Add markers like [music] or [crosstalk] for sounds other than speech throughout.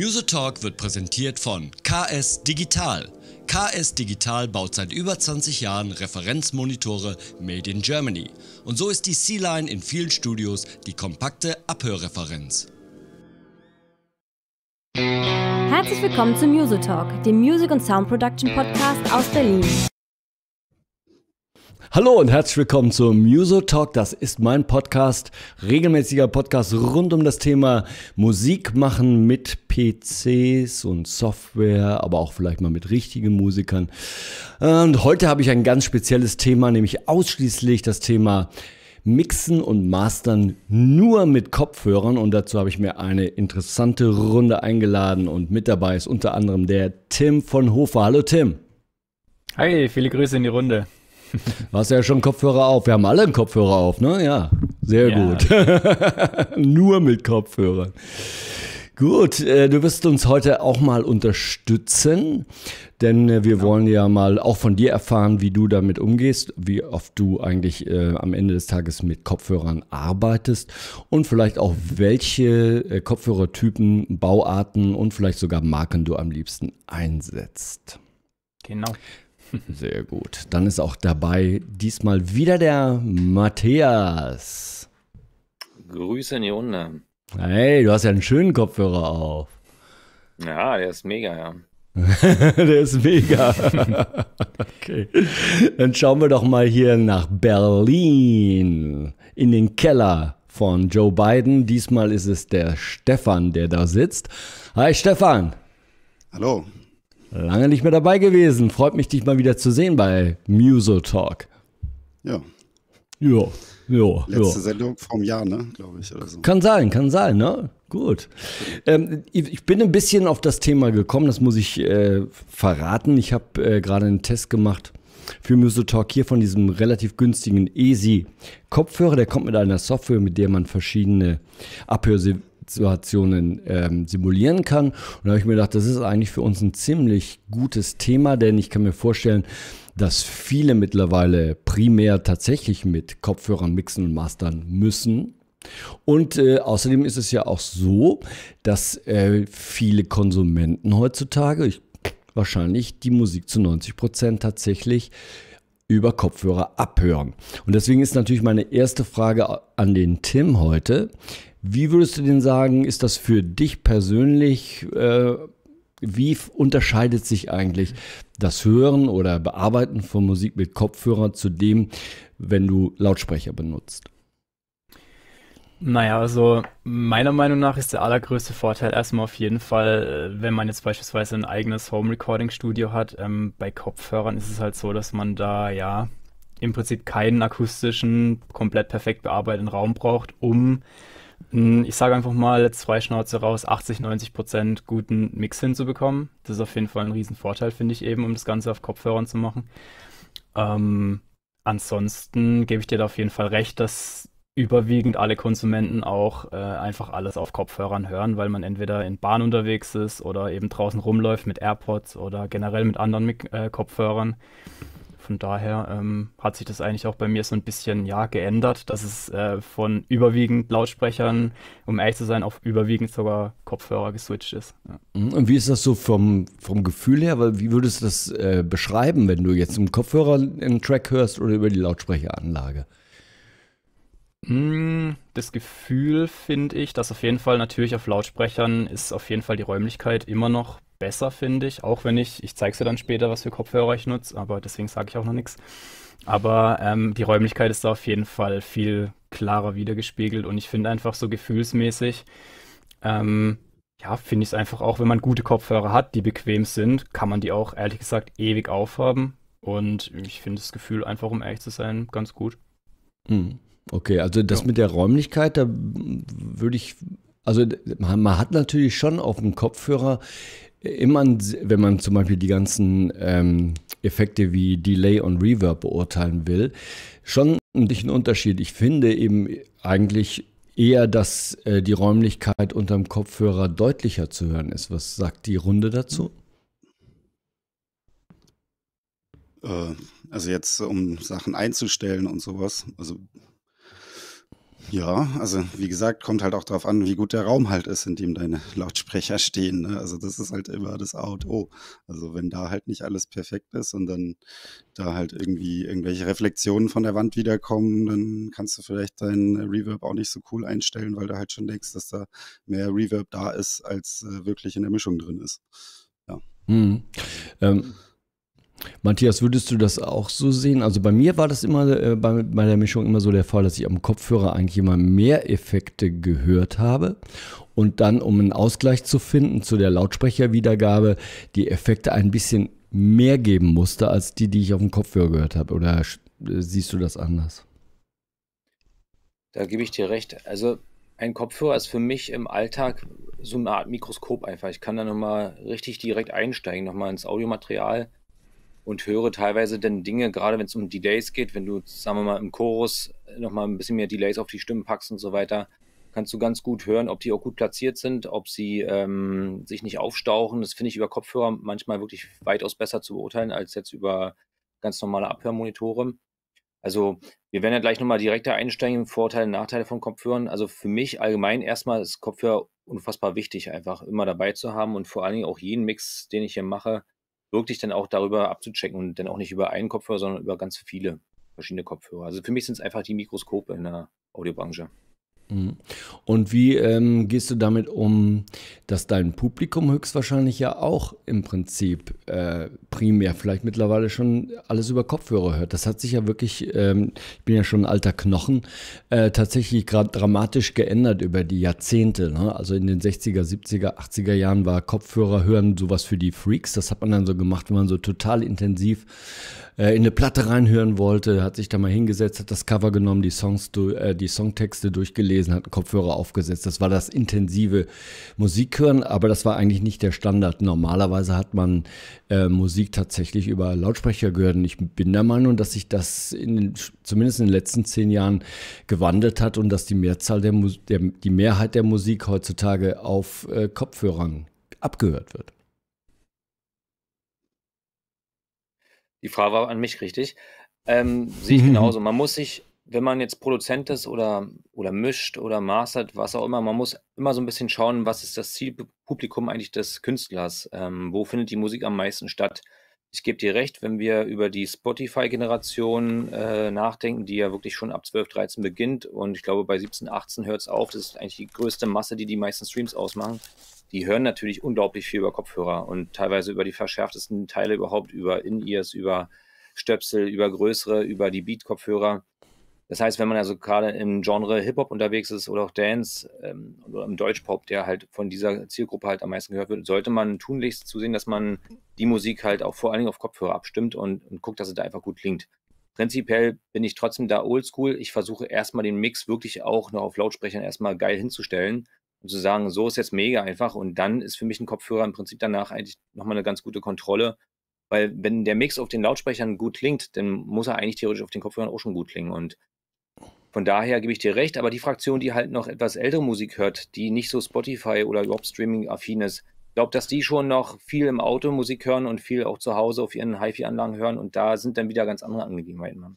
Musetalk wird präsentiert von KS Digital. KS Digital baut seit über 20 Jahren Referenzmonitore Made in Germany. Und so ist die C-Line in vielen Studios die kompakte Abhörreferenz. Herzlich willkommen zu Musetalk, dem Music- und Sound Production Podcast aus Berlin. Hallo und herzlich willkommen zum Muso Talk. Das ist mein Podcast, regelmäßiger Podcast rund um das Thema Musik machen mit PCs und Software, aber auch vielleicht mal mit richtigen Musikern. Und heute habe ich ein ganz spezielles Thema, nämlich ausschließlich das Thema Mixen und Mastern nur mit Kopfhörern und dazu habe ich mir eine interessante Runde eingeladen und mit dabei ist unter anderem der Tim von Hofer. Hallo Tim. Hi, viele Grüße in die Runde. Hast [laughs] ja schon Kopfhörer auf. Wir haben alle einen Kopfhörer auf, ne? Ja, sehr ja. gut. [laughs] Nur mit Kopfhörern. Gut, äh, du wirst uns heute auch mal unterstützen, denn äh, wir genau. wollen ja mal auch von dir erfahren, wie du damit umgehst, wie oft du eigentlich äh, am Ende des Tages mit Kopfhörern arbeitest und vielleicht auch welche äh, Kopfhörertypen, Bauarten und vielleicht sogar Marken du am liebsten einsetzt. Genau. Sehr gut. Dann ist auch dabei diesmal wieder der Matthias. Grüße in die Runde. Hey, du hast ja einen schönen Kopfhörer auf. Ja, der ist mega, ja. [laughs] der ist mega. [laughs] okay. Dann schauen wir doch mal hier nach Berlin in den Keller von Joe Biden. Diesmal ist es der Stefan, der da sitzt. Hi Stefan. Hallo. Lange nicht mehr dabei gewesen. Freut mich, dich mal wieder zu sehen bei Muso Talk. Ja. Ja. Jo, Letzte jo. Sendung vom Jahr, ne? Glaube ich. Oder so. Kann sein, kann sein, ne? Gut. Ähm, ich bin ein bisschen auf das Thema gekommen, das muss ich äh, verraten. Ich habe äh, gerade einen Test gemacht für Musotalk hier von diesem relativ günstigen Easy Kopfhörer. Der kommt mit einer Software, mit der man verschiedene Abhörse Situationen ähm, simulieren kann. Und da habe ich mir gedacht, das ist eigentlich für uns ein ziemlich gutes Thema, denn ich kann mir vorstellen, dass viele mittlerweile primär tatsächlich mit Kopfhörern mixen und mastern müssen. Und äh, außerdem ist es ja auch so, dass äh, viele Konsumenten heutzutage ich, wahrscheinlich die Musik zu 90 Prozent tatsächlich über Kopfhörer abhören. Und deswegen ist natürlich meine erste Frage an den Tim heute. Wie würdest du denn sagen, ist das für dich persönlich? Äh, wie unterscheidet sich eigentlich das Hören oder Bearbeiten von Musik mit Kopfhörer zu dem, wenn du Lautsprecher benutzt? Naja, also meiner Meinung nach ist der allergrößte Vorteil erstmal auf jeden Fall, äh, wenn man jetzt beispielsweise ein eigenes Home-Recording-Studio hat. Ähm, bei Kopfhörern ist es halt so, dass man da ja im Prinzip keinen akustischen, komplett perfekt bearbeiteten Raum braucht, um hm, ich sage einfach mal, zwei Schnauze raus, 80, 90 Prozent guten Mix hinzubekommen. Das ist auf jeden Fall ein Riesenvorteil, finde ich eben, um das Ganze auf Kopfhörern zu machen. Ähm, ansonsten gebe ich dir da auf jeden Fall recht, dass überwiegend alle Konsumenten auch äh, einfach alles auf Kopfhörern hören, weil man entweder in Bahn unterwegs ist oder eben draußen rumläuft mit AirPods oder generell mit anderen Mik äh, Kopfhörern. Von daher ähm, hat sich das eigentlich auch bei mir so ein bisschen ja geändert, dass es äh, von überwiegend Lautsprechern, um ehrlich zu sein, auf überwiegend sogar Kopfhörer geswitcht ist. Ja. Mhm. Und wie ist das so vom, vom Gefühl her? Weil wie würdest du das äh, beschreiben, wenn du jetzt im Kopfhörer einen Track hörst oder über die Lautsprecheranlage? Hm, das Gefühl finde ich, dass auf jeden Fall natürlich auf Lautsprechern ist auf jeden Fall die Räumlichkeit immer noch besser, finde ich. Auch wenn ich, ich zeige es dir dann später, was für Kopfhörer ich nutze, aber deswegen sage ich auch noch nichts. Aber ähm, die Räumlichkeit ist da auf jeden Fall viel klarer wiedergespiegelt und ich finde einfach so gefühlsmäßig, ähm, ja, finde ich es einfach auch, wenn man gute Kopfhörer hat, die bequem sind, kann man die auch ehrlich gesagt ewig aufhaben. Und ich finde das Gefühl einfach, um ehrlich zu sein, ganz gut. Hm. Okay, also das ja. mit der Räumlichkeit, da würde ich also man, hat natürlich schon auf dem Kopfhörer immer, wenn man zum Beispiel die ganzen ähm, Effekte wie Delay und Reverb beurteilen will, schon ein Unterschied. Ich finde eben eigentlich eher, dass äh, die Räumlichkeit unterm Kopfhörer deutlicher zu hören ist. Was sagt die Runde dazu? Äh, also jetzt, um Sachen einzustellen und sowas. Also ja, also wie gesagt, kommt halt auch darauf an, wie gut der Raum halt ist, in dem deine Lautsprecher stehen. Ne? Also das ist halt immer das A und Also wenn da halt nicht alles perfekt ist und dann da halt irgendwie irgendwelche Reflexionen von der Wand wiederkommen, dann kannst du vielleicht deinen Reverb auch nicht so cool einstellen, weil du halt schon denkst, dass da mehr Reverb da ist, als äh, wirklich in der Mischung drin ist. Ja. Mhm. Ähm Matthias, würdest du das auch so sehen? Also bei mir war das immer äh, bei, bei, der Mischung immer so der Fall, dass ich am Kopfhörer eigentlich immer mehr Effekte gehört habe und dann, um einen Ausgleich zu finden zu der Lautsprecherwiedergabe, die Effekte ein bisschen mehr geben musste als die, die ich auf dem Kopfhörer gehört habe. Oder äh, siehst du das anders? Da gebe ich dir recht. Also ein Kopfhörer ist für mich im Alltag so eine Art Mikroskop einfach. Ich kann da nochmal richtig direkt einsteigen, nochmal ins Audiomaterial und höre teilweise dann Dinge, gerade wenn es um Delays geht, wenn du, sagen wir mal, im Chorus nochmal ein bisschen mehr Delays auf die Stimmen packst und so weiter, kannst du ganz gut hören, ob die auch gut platziert sind, ob sie ähm, sich nicht aufstauchen. Das finde ich über Kopfhörer manchmal wirklich weitaus besser zu beurteilen als jetzt über ganz normale Abhörmonitore. Also wir werden ja gleich nochmal direkter einsteigen, Vorteile und Nachteile von Kopfhörern. Also für mich allgemein erstmal ist Kopfhörer unfassbar wichtig, einfach immer dabei zu haben und vor allen Dingen auch jeden Mix, den ich hier mache, wirklich dann auch darüber abzuchecken und dann auch nicht über einen Kopfhörer, sondern über ganz viele verschiedene Kopfhörer. Also für mich sind es einfach die Mikroskope in der Audiobranche. Mhm. Und wie ähm, gehst du damit um, dass dein Publikum höchstwahrscheinlich ja auch im Prinzip äh, primär vielleicht mittlerweile schon alles über Kopfhörer hört? Das hat sich ja wirklich, ähm, ich bin ja schon ein alter Knochen, äh, tatsächlich gerade dramatisch geändert über die Jahrzehnte. Ne? Also in den 60er, 70er, 80er Jahren war Kopfhörer hören sowas für die Freaks. Das hat man dann so gemacht, wenn man so total intensiv äh, in eine Platte reinhören wollte, hat sich da mal hingesetzt, hat das Cover genommen, die Songs, äh, die Songtexte durchgelesen, hat einen Kopfhörer aufgesetzt. Das war das intensive Musikhören, aber das war eigentlich nicht der Standard. Normalerweise hat man äh, Musik tatsächlich über Lautsprecher gehört. Und ich bin der Meinung, dass sich das in, den, zumindest in den letzten zehn Jahren gewandelt hat und dass die Mehrzahl der, Mus der die Mehrheit der Musik heutzutage auf äh, Kopfhörern abgehört wird. Die Frage war an mich richtig. Ähm, sehe ich mhm. genauso. Man muss sich, wenn man jetzt Produzent ist oder, oder mischt oder mastert, was auch immer, man muss immer so ein bisschen schauen, was ist das Zielpublikum eigentlich des Künstlers? Ähm, wo findet die Musik am meisten statt? Ich gebe dir recht, wenn wir über die Spotify-Generation äh, nachdenken, die ja wirklich schon ab 12, 13 beginnt und ich glaube bei 17, 18 hört es auf, das ist eigentlich die größte Masse, die die meisten Streams ausmachen die hören natürlich unglaublich viel über Kopfhörer und teilweise über die verschärftesten Teile überhaupt, über In-Ears, über Stöpsel, über größere, über die Beat-Kopfhörer. Das heißt, wenn man also gerade im Genre Hip-Hop unterwegs ist oder auch Dance ähm, oder im Deutschpop, der halt von dieser Zielgruppe halt am meisten gehört wird, sollte man tunlichst zusehen, dass man die Musik halt auch vor allen Dingen auf Kopfhörer abstimmt und, und guckt, dass es da einfach gut klingt. Prinzipiell bin ich trotzdem da oldschool. Ich versuche erstmal den Mix wirklich auch noch auf Lautsprechern erstmal geil hinzustellen und zu sagen, so ist jetzt mega einfach und dann ist für mich ein Kopfhörer im Prinzip danach eigentlich nochmal eine ganz gute Kontrolle, weil wenn der Mix auf den Lautsprechern gut klingt, dann muss er eigentlich theoretisch auf den Kopfhörern auch schon gut klingen und von daher gebe ich dir recht, aber die Fraktion, die halt noch etwas ältere Musik hört, die nicht so Spotify oder überhaupt Streaming-affin ist, glaube, dass die schon noch viel im Auto Musik hören und viel auch zu Hause auf ihren HiFi-Anlagen hören und da sind dann wieder ganz andere Angegebenheiten.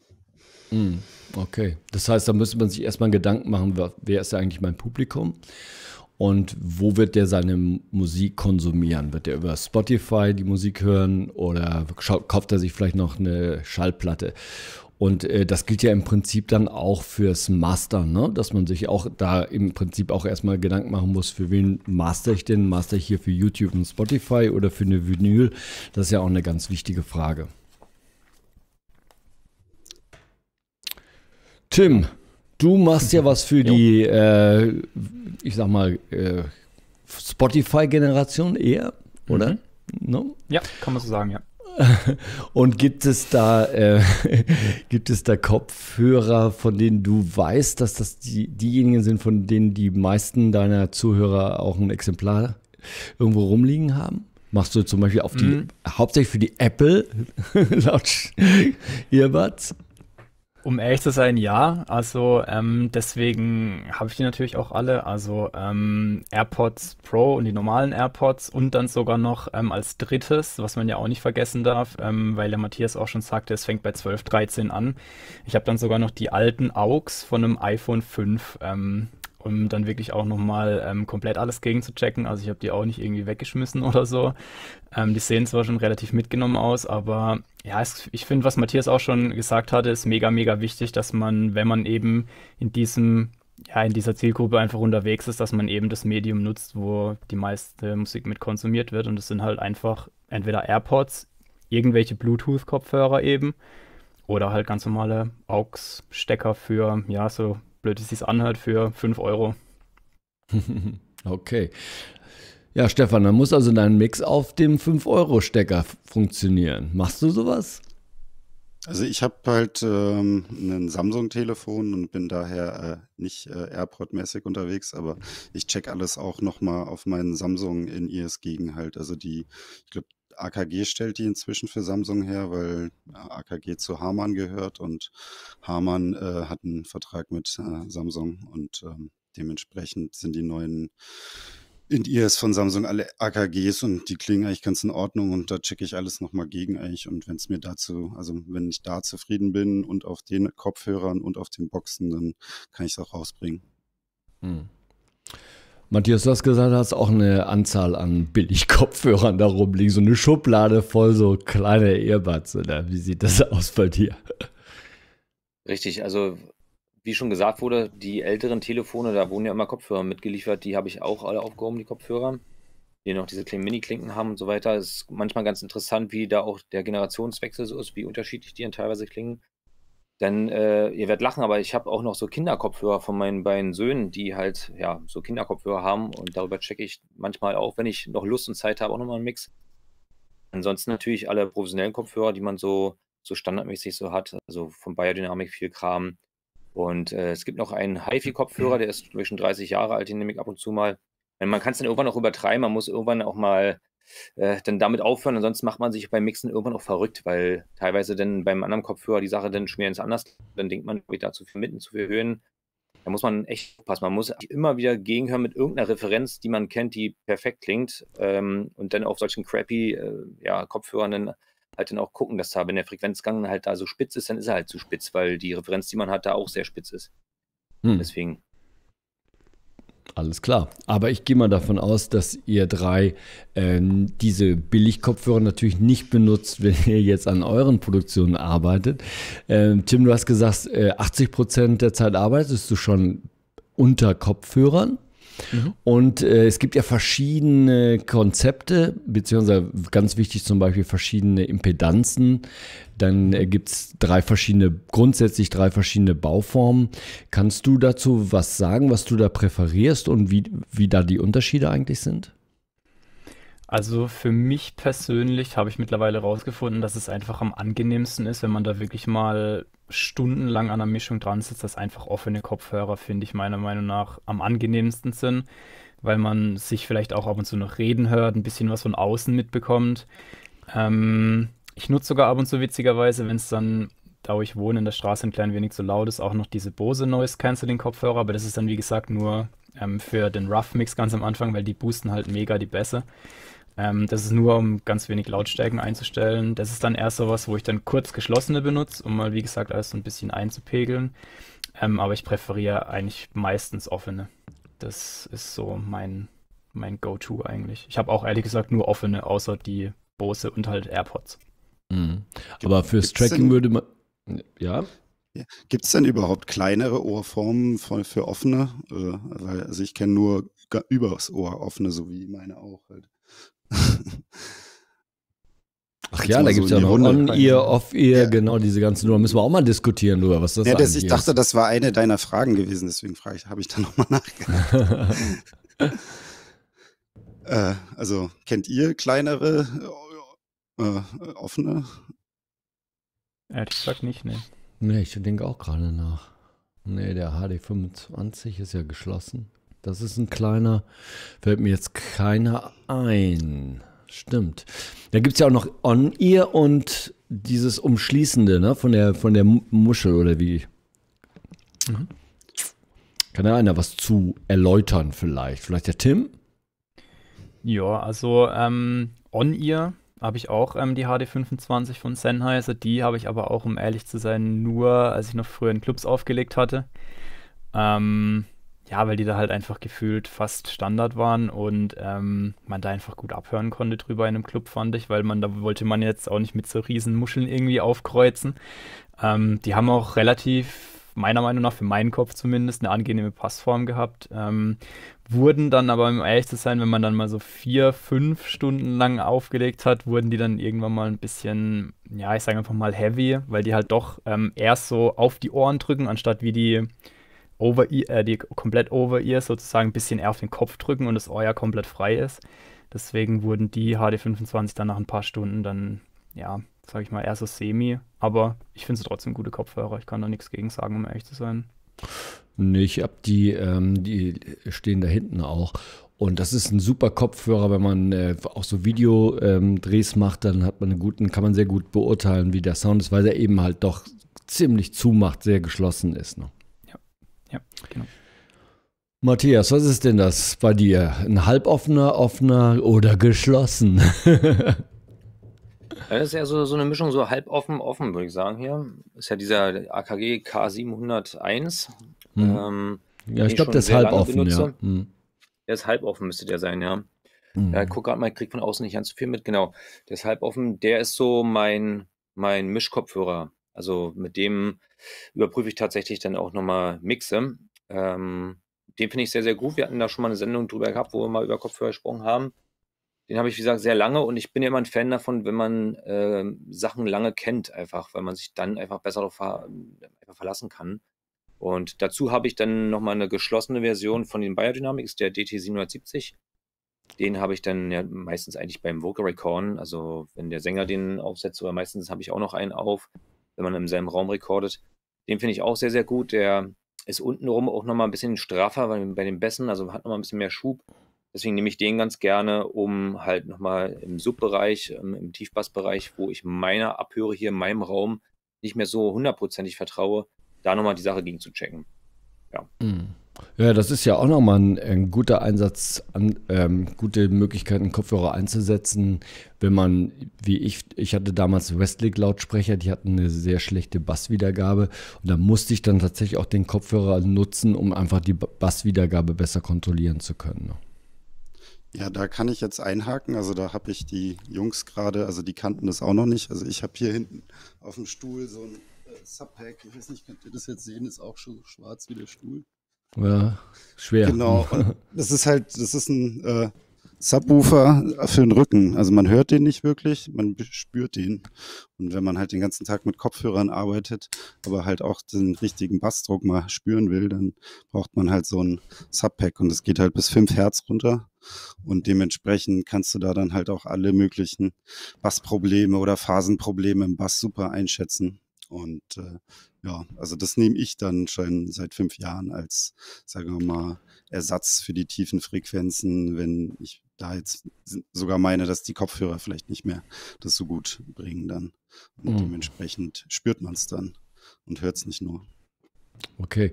Hm, okay, das heißt, da müsste man sich erstmal Gedanken machen, wer ist eigentlich mein Publikum? Und wo wird der seine Musik konsumieren? Wird er über Spotify die Musik hören oder kauft er sich vielleicht noch eine Schallplatte? Und äh, das gilt ja im Prinzip dann auch fürs Mastern, ne? dass man sich auch da im Prinzip auch erstmal Gedanken machen muss, für wen master ich denn? Master ich hier für YouTube und Spotify oder für eine Vinyl? Das ist ja auch eine ganz wichtige Frage. Tim, Du machst ja was für [laughs] die, äh, ich sag mal, äh, Spotify-Generation eher, oder? Mhm. No? Ja, kann man so sagen, ja. [laughs] Und gibt es da äh, [laughs] gibt es da Kopfhörer, von denen du weißt, dass das die, diejenigen sind, von denen die meisten deiner Zuhörer auch ein Exemplar irgendwo rumliegen haben? Machst du zum Beispiel auf die mhm. hauptsächlich für die Apple Lautsch Earbuds? Um ehrlich zu sein, ja. Also ähm, deswegen habe ich die natürlich auch alle. Also ähm, AirPods Pro und die normalen AirPods und dann sogar noch ähm, als drittes, was man ja auch nicht vergessen darf, ähm, weil der Matthias auch schon sagte, es fängt bei 12, 13 an. Ich habe dann sogar noch die alten AUX von einem iPhone 5 Ähm, um dann wirklich auch nochmal ähm, komplett alles gegenzuchecken. Also ich habe die auch nicht irgendwie weggeschmissen [laughs] oder so. Ähm, die sehen zwar schon relativ mitgenommen aus, aber ja, es, ich finde, was Matthias auch schon gesagt hatte, ist mega, mega wichtig, dass man, wenn man eben in diesem ja, in dieser Zielgruppe einfach unterwegs ist, dass man eben das Medium nutzt, wo die meiste Musik mit konsumiert wird. Und das sind halt einfach entweder AirPods, irgendwelche Bluetooth-Kopfhörer eben oder halt ganz normale AUX-Stecker für, ja, so blöd es sich anhört, für 5 Euro. [laughs] okay. Ja, Stefan, dann muss also dein Mix auf dem 5-Euro-Stecker funktionieren. Machst du sowas? Also ich habe halt ähm, ein Samsung-Telefon und bin daher äh, nicht äh, AirPod-mäßig unterwegs, aber ich check alles auch nochmal auf meinen Samsung in IS gegen halt. Also die, ich glaube, AKG stellt die inzwischen für Samsung her, weil AKG zu Hamann gehört und Hamann äh, hat einen Vertrag mit äh, Samsung und ähm, dementsprechend sind die neuen in IS von Samsung alle AKGs und die klingen eigentlich ganz in Ordnung und da checke ich alles nochmal gegen eigentlich und wenn es mir dazu, also wenn ich da zufrieden bin und auf den Kopfhörern und auf den Boxen, dann kann ich es auch rausbringen. Hm. Matthias, du hast gesagt, du hast auch eine Anzahl an Billig-Kopfhörern da rumliegen. So eine Schublade voll so kleine Earbuds. Oder? Wie sieht das aus bei dir? Richtig, also wie schon gesagt wurde, die älteren Telefone, da wurden ja immer Kopfhörer mitgeliefert. Die habe ich auch alle aufgehoben, die Kopfhörer. Die noch diese kleinen Mini-Klinken haben und so weiter. Es ist manchmal ganz interessant, wie da auch der Generationswechsel so ist, wie unterschiedlich die dann teilweise klingen. Denn äh, ihr werdet lachen, aber ich habe auch noch so Kinderkopfhörer von meinen beiden Söhnen, die halt ja so Kinderkopfhörer haben und darüber checke ich manchmal auch, wenn ich noch Lust und Zeit habe, auch nochmal einen Mix. Ansonsten natürlich alle professionellen Kopfhörer, die man so, so standardmäßig so hat, also von Biodynamic viel Kram. Und äh, es gibt noch einen HiFi-Kopfhörer, der ist zwischen 30 Jahre alt, den nehme ich ab und zu mal. man kann es dann irgendwann auch übertreiben, man muss irgendwann auch mal äh, dann damit aufhören. Ansonsten macht man sich beim Mixen irgendwann auch verrückt, weil teilweise dann beim anderen Kopfhörer die Sache dann schwer ins anders. Dann denkt man, da zu viel mitten, zu viel Höhen. Da muss man echt aufpassen. Man muss immer wieder gegenhören mit irgendeiner Referenz, die man kennt, die perfekt klingt. Ähm, und dann auf solchen crappy äh, ja, Kopfhörern dann halt dann auch gucken, dass da, wenn der Frequenzgang halt da so spitz ist, dann ist er halt zu spitz, weil die Referenz, die man hat, da auch sehr spitz ist. Hm. Deswegen alles klar. Aber ich gehe mal davon aus, dass ihr drei ähm, diese Billigkopfhörer natürlich nicht benutzt, [laughs] wenn ihr jetzt an euren Produktionen arbeitet. Ähm, Tim, du hast gesagt, äh, 80 Prozent der Zeit arbeitest du schon unter Kopfhörern. Und äh, es gibt ja verschiedene Konzepte, beziehungsweise ganz wichtig zum Beispiel verschiedene Impedanzen. Dann äh, gibt es drei verschiedene, grundsätzlich drei verschiedene Bauformen. Kannst du dazu was sagen, was du da präferierst und wie, wie da die Unterschiede eigentlich sind? Also für mich persönlich habe ich mittlerweile rausgefunden, dass es einfach am angenehmsten ist, wenn man da wirklich mal stundenlang an der Mischung dran sitzt, dass einfach offene Kopfhörer, finde ich meiner Meinung nach, am angenehmsten sind, weil man sich vielleicht auch ab und zu noch reden hört, ein bisschen was von außen mitbekommt. Ähm, ich nutze sogar ab und zu witzigerweise, wenn es dann da wo ich wohne in der Straße ein klein wenig zu laut ist, auch noch diese Bose Noise Cancelling Kopfhörer, aber das ist dann wie gesagt nur ähm, für den Rough Mix ganz am Anfang, weil die boosten halt mega die Bässe. Ähm, das ist nur, um ganz wenig Lautstärken einzustellen. Das ist dann erst sowas, wo ich dann kurz geschlossene benutze, um mal, wie gesagt, alles so ein bisschen einzupegeln. Ähm, aber ich präferiere eigentlich meistens offene. Das ist so mein, mein Go-To eigentlich. Ich habe auch ehrlich gesagt nur offene, außer die Bose und halt AirPods. Mhm. Aber fürs Tracking würde man. Ja? Gibt es denn überhaupt kleinere Ohrformen für offene? Äh, also ich kenne nur übers Ohr offene, so wie meine auch halt. Ach ja, da gibt es ja noch On-Ear, Off-Ear, ja. genau diese ganzen Nummern. Müssen wir auch mal diskutieren drüber, was das ja, das, Ich dachte, ist. das war eine deiner Fragen gewesen, deswegen frage ich, habe ich da nochmal nachgedacht. [laughs] äh, also, kennt ihr kleinere, äh, offene? Ehrlich gesagt nicht, ne. Ne, ich denke auch gerade nach. Ne, der HD25 ist ja geschlossen. Das ist ein kleiner, fällt mir jetzt keiner ein. Stimmt. Da gibt es ja auch noch On-Ear und dieses Umschließende ne? von, der, von der Muschel oder wie. Mhm. Kann da einer was zu erläutern vielleicht? Vielleicht der Tim? Ja, also ähm, On-Ear habe ich auch ähm, die HD25 von Sennheiser. Also die habe ich aber auch, um ehrlich zu sein, nur, als ich noch früher in Clubs aufgelegt hatte. Ähm, ja, weil die da halt einfach gefühlt fast Standard waren und ähm, man da einfach gut abhören konnte drüber in einem Club, fand ich, weil man da wollte man jetzt auch nicht mit so riesen Muscheln irgendwie aufkreuzen. Ähm, die haben auch relativ meiner Meinung nach, für meinen Kopf zumindest, eine angenehme Passform gehabt. Ähm, wurden dann aber, um ehrlich zu sein, wenn man dann mal so vier, fünf Stunden lang aufgelegt hat, wurden die dann irgendwann mal ein bisschen, ja, ich sage einfach mal heavy, weil die halt doch ähm, erst so auf die Ohren drücken, anstatt wie die over äh, die komplett Over-Ear sozusagen ein bisschen eher auf den Kopf drücken und das Ohr ja komplett frei ist. Deswegen wurden die HD25 dann nach ein paar Stunden dann, ja, sag ich mal, eher so semi. Aber ich finde sie trotzdem gute Kopfhörer. Ich kann da nichts gegen sagen, um ehrlich zu sein. Nee, ich hab die, ähm, die stehen da hinten auch. Und das ist ein super Kopfhörer, wenn man äh, auch so Videodrehs ähm, macht, dann hat man einen guten, kann man sehr gut beurteilen, wie der Sound ist, weil er eben halt doch ziemlich zumacht, sehr geschlossen ist. Ne? Ja, genau. Matthias, was ist denn das bei dir? Ein halboffener, offener oder geschlossen? [laughs] das ist ja so, so eine Mischung, so halboffen, offen, würde ich sagen hier. Ist ja dieser AKG K701. Hm. Ähm, ja, ich glaube, das ist halboffen. Benutze. Ja. Hm. Der ist halboffen, mhm. müsste der sein, ja. Hm. Ja, guck gerade mal, ich krieg von außen nicht ganz so viel mit. Genau, der ist halboffen. Der ist so mein, mein Mischkopfhörer. Also mit dem überprüfe ich tatsächlich dann auch nochmal Mixe. Ähm, den finde ich sehr, sehr gut. Wir hatten da schon mal eine Sendung drüber gehabt, wo wir mal über Kopfhörer gesprochen haben. Den habe ich, wie gesagt, sehr lange und ich bin ja immer ein Fan davon, wenn man äh, Sachen lange kennt, einfach, weil man sich dann einfach besser darauf ver verlassen kann. Und dazu habe ich dann nochmal eine geschlossene Version von den Biodynamics, der DT770. Den habe ich dann ja meistens eigentlich beim Vocal Recorden. Also wenn der Sänger den aufsetzt, oder meistens habe ich auch noch einen auf, wenn man im selben Raum recordet. Den finde ich auch sehr, sehr gut. Der ist untenrum auch nochmal ein bisschen straffer bei den Bässen, also hat nochmal ein bisschen mehr Schub. Deswegen nehme ich den ganz gerne, um halt nochmal im Subbereich, ähm, im Tiefbassbereich, wo ich meiner Abhöre hier in meinem Raum nicht mehr so hundertprozentig vertraue, da nochmal die Sache gegen zu checken. Ja. Mhm. Ja, das ist ja auch nochmal ein, ein guter Einsatz, an, ähm, gute Möglichkeiten, Kopfhörer einzusetzen, wenn man, wie ich, ich hatte damals Westlake-Lautsprecher, die hatten eine sehr schlechte Basswiedergabe und da musste ich dann tatsächlich auch den Kopfhörer nutzen, um einfach die Basswiedergabe besser kontrollieren zu können. Ne? Ja, da kann ich jetzt einhaken. Also da habe ich die Jungs gerade, also die kannten das auch noch nicht. Also ich habe hier hinten auf dem Stuhl so ein äh, Subpack. Ich weiß nicht, könnt ihr das jetzt sehen? Ist auch schon schwarz wie der Stuhl. Ja, schwer. Genau. Das ist halt, das ist ein äh, Subwoofer für den Rücken. Also man hört den nicht wirklich, man spürt den. Und wenn man halt den ganzen Tag mit Kopfhörern arbeitet, aber halt auch den richtigen Bassdruck mal spüren will, dann braucht man halt so ein Subpack und es geht halt bis 5 Hertz runter. Und dementsprechend kannst du da dann halt auch alle möglichen Bassprobleme oder Phasenprobleme im Bass super einschätzen. Und äh, ja, also das nehme ich dann schon seit fünf Jahren als, sagen wir mal, Ersatz für die tiefen Frequenzen, wenn ich da jetzt sogar meine, dass die Kopfhörer vielleicht nicht mehr das so gut bringen dann. Und mhm. dementsprechend spürt man es dann und hört es nicht nur. Okay.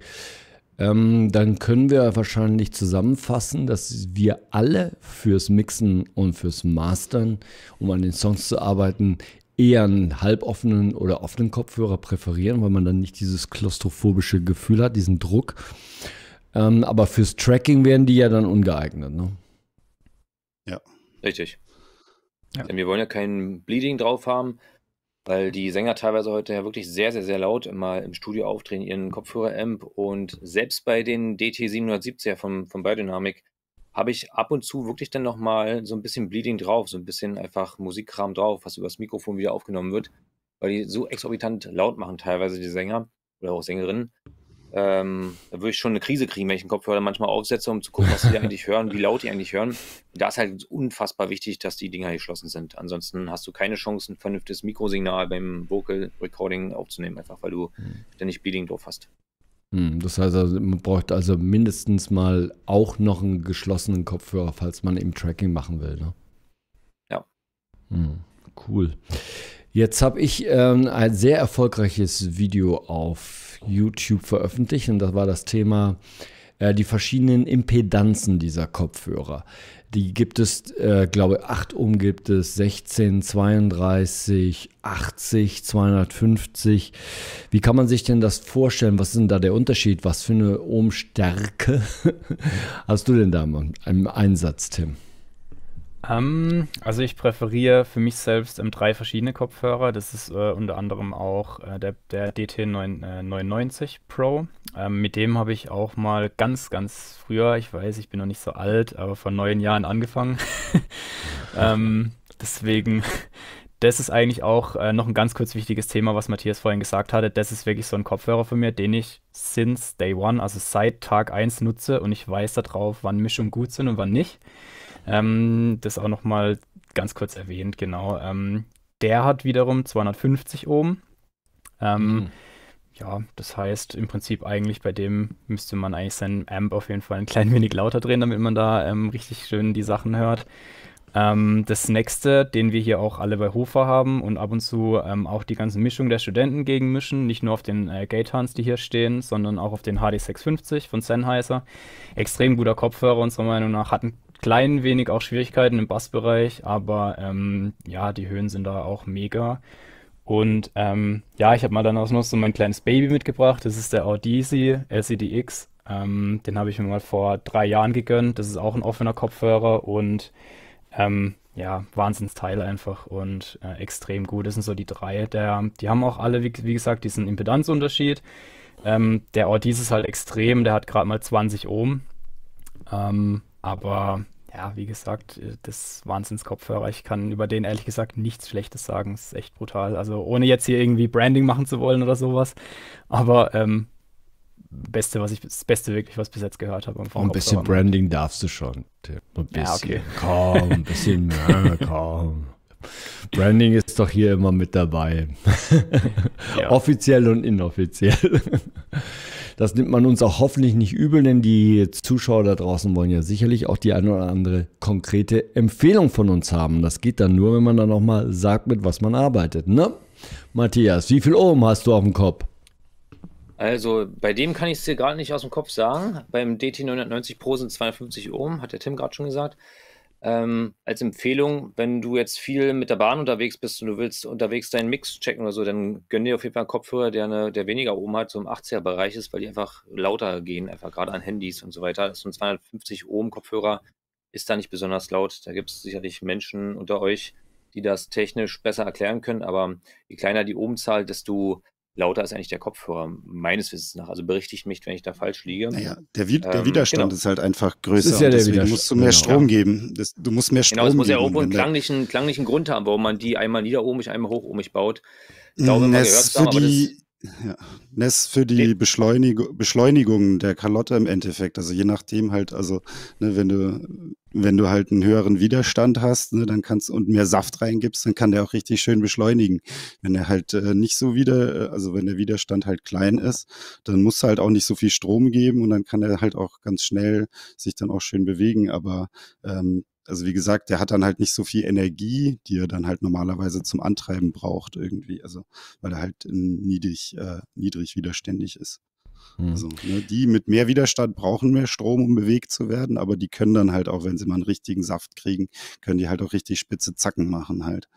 Ähm, dann können wir wahrscheinlich zusammenfassen, dass wir alle fürs Mixen und fürs Mastern, um an den Songs zu arbeiten, eher einen halboffenen oder offenen Kopfhörer präferieren, weil man dann nicht dieses klaustrophobische Gefühl hat, diesen Druck. Ähm, aber fürs Tracking werden die ja dann ungeeignet, ne? Ja. Richtig. Ja. Denn wir wollen ja kein Bleeding drauf haben, weil die Sänger teilweise heute ja wirklich sehr, sehr, sehr laut immer im Studio aufdrehen, ihren Kopfhörer-Amp und selbst bei den DT770er von, von Biodynamic habe ich ab und zu wirklich dann nochmal so ein bisschen Bleeding drauf, so ein bisschen einfach Musikkram drauf, was übers Mikrofon wieder aufgenommen wird, weil die so exorbitant laut machen, teilweise die Sänger oder auch Sängerinnen. Ähm, da würde ich schon eine Krise kriegen, wenn ich einen Kopfhörer manchmal aufsetze, um zu gucken, was die [laughs] eigentlich hören, wie laut die eigentlich hören. Da ist halt unfassbar wichtig, dass die Dinger geschlossen sind. Ansonsten hast du keine Chance, ein vernünftiges Mikrosignal beim Vocal Recording aufzunehmen, einfach weil du hm. ständig Bleeding drauf hast. Hm, das heißt, also, man braucht also mindestens mal auch noch einen geschlossenen Kopfhörer, falls man eben Tracking machen will. Ne? Ja. Hm, cool. Jetzt habe ich ähm, ein sehr erfolgreiches Video auf YouTube veröffentlicht und das war das Thema äh, die verschiedenen Impedanzen dieser Kopfhörer. Die gibt es, äh, glaube ich, 8 um gibt es, 16, 32, 80, 250. Wie kann man sich denn das vorstellen? Was ist denn da der Unterschied? Was für eine Ohmstärke [laughs] hast du denn da im Einsatz, Tim? Ähm, also ich präferiere für mich selbst ähm, drei verschiedene Kopfhörer. Das ist äh, unter anderem auch äh, der, der DT990 äh, Pro. Ähm, mit dem habe ich auch mal ganz, ganz früher, ich weiß, ich bin noch nicht so alt, aber vor neun Jahren angefangen. [laughs] Ähm, deswegen das ist eigentlich auch äh, noch ein ganz kurz wichtiges Thema, was Matthias vorhin gesagt hatte. Das ist wirklich so ein Kopfhörer von mir, den ich since Day One, also seit Tag 1 nutze und ich weiß darauf, wann Mischungen gut sind und wann nicht. Ähm, das auch nochmal ganz kurz erwähnt, genau. Ähm, der hat wiederum 250 Ohm. Ähm, mhm. Ja, das heißt im Prinzip eigentlich bei dem müsste man eigentlich seinen Amp auf jeden Fall ein klein wenig lauter drehen, damit man da ähm, richtig schön die Sachen hört. Ähm, das nächste, den wir hier auch alle bei Hofer haben und ab und zu ähm, auch die ganze Mischung der Studenten gegenmischen, nicht nur auf den äh, Gatehorns, die hier stehen, sondern auch auf den HD650 von Sennheiser. Extrem guter Kopfhörer unserer Meinung nach, hat ein klein wenig auch Schwierigkeiten im Bassbereich, aber ähm, ja, die Höhen sind da auch mega. Und ähm, ja, ich habe mal dann auch noch so mein kleines Baby mitgebracht, das ist der Audisi LCDX. Ähm, den habe ich mir mal vor drei Jahren gegönnt, das ist auch ein offener Kopfhörer und ähm, ja, Wahnsinnsteil einfach und äh, extrem gut. Das sind so die drei. Der, die haben auch alle, wie, wie gesagt, diesen Impedanzunterschied. Ähm, der Ortiz ist halt extrem, der hat gerade mal 20 Ohm. Ähm, aber ja, wie gesagt, äh, das Wahnsinnskopfhörer. Ich kann über den ehrlich gesagt nichts Schlechtes sagen. Das ist echt brutal. Also ohne jetzt hier irgendwie Branding machen zu wollen oder sowas. Aber ähm, Beste, was ich, das Beste wirklich, was ich bis jetzt gehört habe. Ein bisschen Branding darfst du schon, Tim. Ein bisschen. Ja, okay. Komm, ein bisschen mehr, komm. Branding ist doch hier immer mit dabei. [laughs] Ja. Offiziell und inoffiziell. Das nimmt man uns auch hoffentlich nicht übel, denn die Zuschauer da draußen wollen ja sicherlich auch die eine oder andere konkrete Empfehlung von uns haben. Das geht dann nur, wenn man dann nochmal sagt, mit was man arbeitet. Ne? Matthias, wie viel Ohm hast du auf dem Kopf? Also bei dem kann ich es dir gerade nicht aus dem Kopf sagen. Beim DT990 Pro sind 52 Ohm, hat der Tim gerade schon gesagt. Ähm, als Empfehlung, wenn du jetzt viel mit der Bahn unterwegs bist und du willst unterwegs deinen Mix checken oder so, dann gönn dir auf jeden Fall einen Kopfhörer, der, eine, der weniger oben hat, so im 80er-Bereich ist, weil die einfach lauter gehen, einfach gerade an Handys und so weiter. So ein 250 Ohm-Kopfhörer ist da nicht besonders laut. Da gibt es sicherlich Menschen unter euch, die das technisch besser erklären können, aber je kleiner die Ohmzahl, desto lauter ist eigentlich der Kopfhörer, meines Wissens nach. Also berichtigt mich, wenn ich da falsch liege. Naja, der, Vi ähm, der Widerstand genau. ist halt einfach größer. Das ist ja der Widerstand. musst du mehr genau. Strom geben. Das, du musst mehr genau, Strom geben. Genau, es muss ja irgendwo einen klanglichen, klanglichen Grund haben, warum man die einmal niederohmig, einmal hochohmig baut. Ich glaube, man gehört für haben, aber das ja. Ness für die Beschleunigung, Beschleunigung der Kalotte im Endeffekt. Also je nachdem halt, also ne, wenn du wenn du halt einen höheren Widerstand hast, ne, dann kannst und mehr Saft reingibst, dann kann der auch richtig schön beschleunigen. Wenn er halt äh, nicht so wieder, äh, also wenn der Widerstand halt klein ist, dann muss halt auch nicht so viel Strom geben und dann kann er halt auch ganz schnell sich dann auch schön bewegen. Aber ähm, also wie gesagt, der hat dann halt nicht so viel Energie, die er dann halt normalerweise zum Antreiben braucht irgendwie. Also weil er halt niedrig, äh, niedrig widerständig ist. Mhm. Also, ne, die mit mehr Widerstand brauchen mehr Strom, um bewegt zu werden, aber die können dann halt auch, wenn sie mal einen richtigen Saft kriegen, können die halt auch richtig spitze Zacken machen halt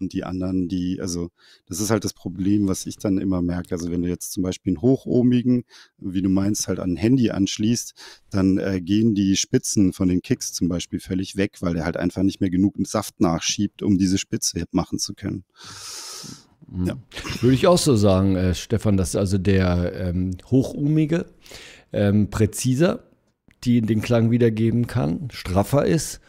und die anderen, die, also das ist halt das Problem, was ich dann immer merke. Also wenn du jetzt zum Beispiel einen hochohmigen, wie du meinst, halt an ein Handy anschließt, dann äh, gehen die Spitzen von den Kicks zum Beispiel völlig weg, weil der halt einfach nicht mehr genug Saft nachschiebt, um diese Spitze machen zu können. Mhm. Ja. Würde ich auch so sagen, äh, Stefan, dass also der ähm, hochohmige ähm, präziser die den Klang wiedergeben kann, straffer ist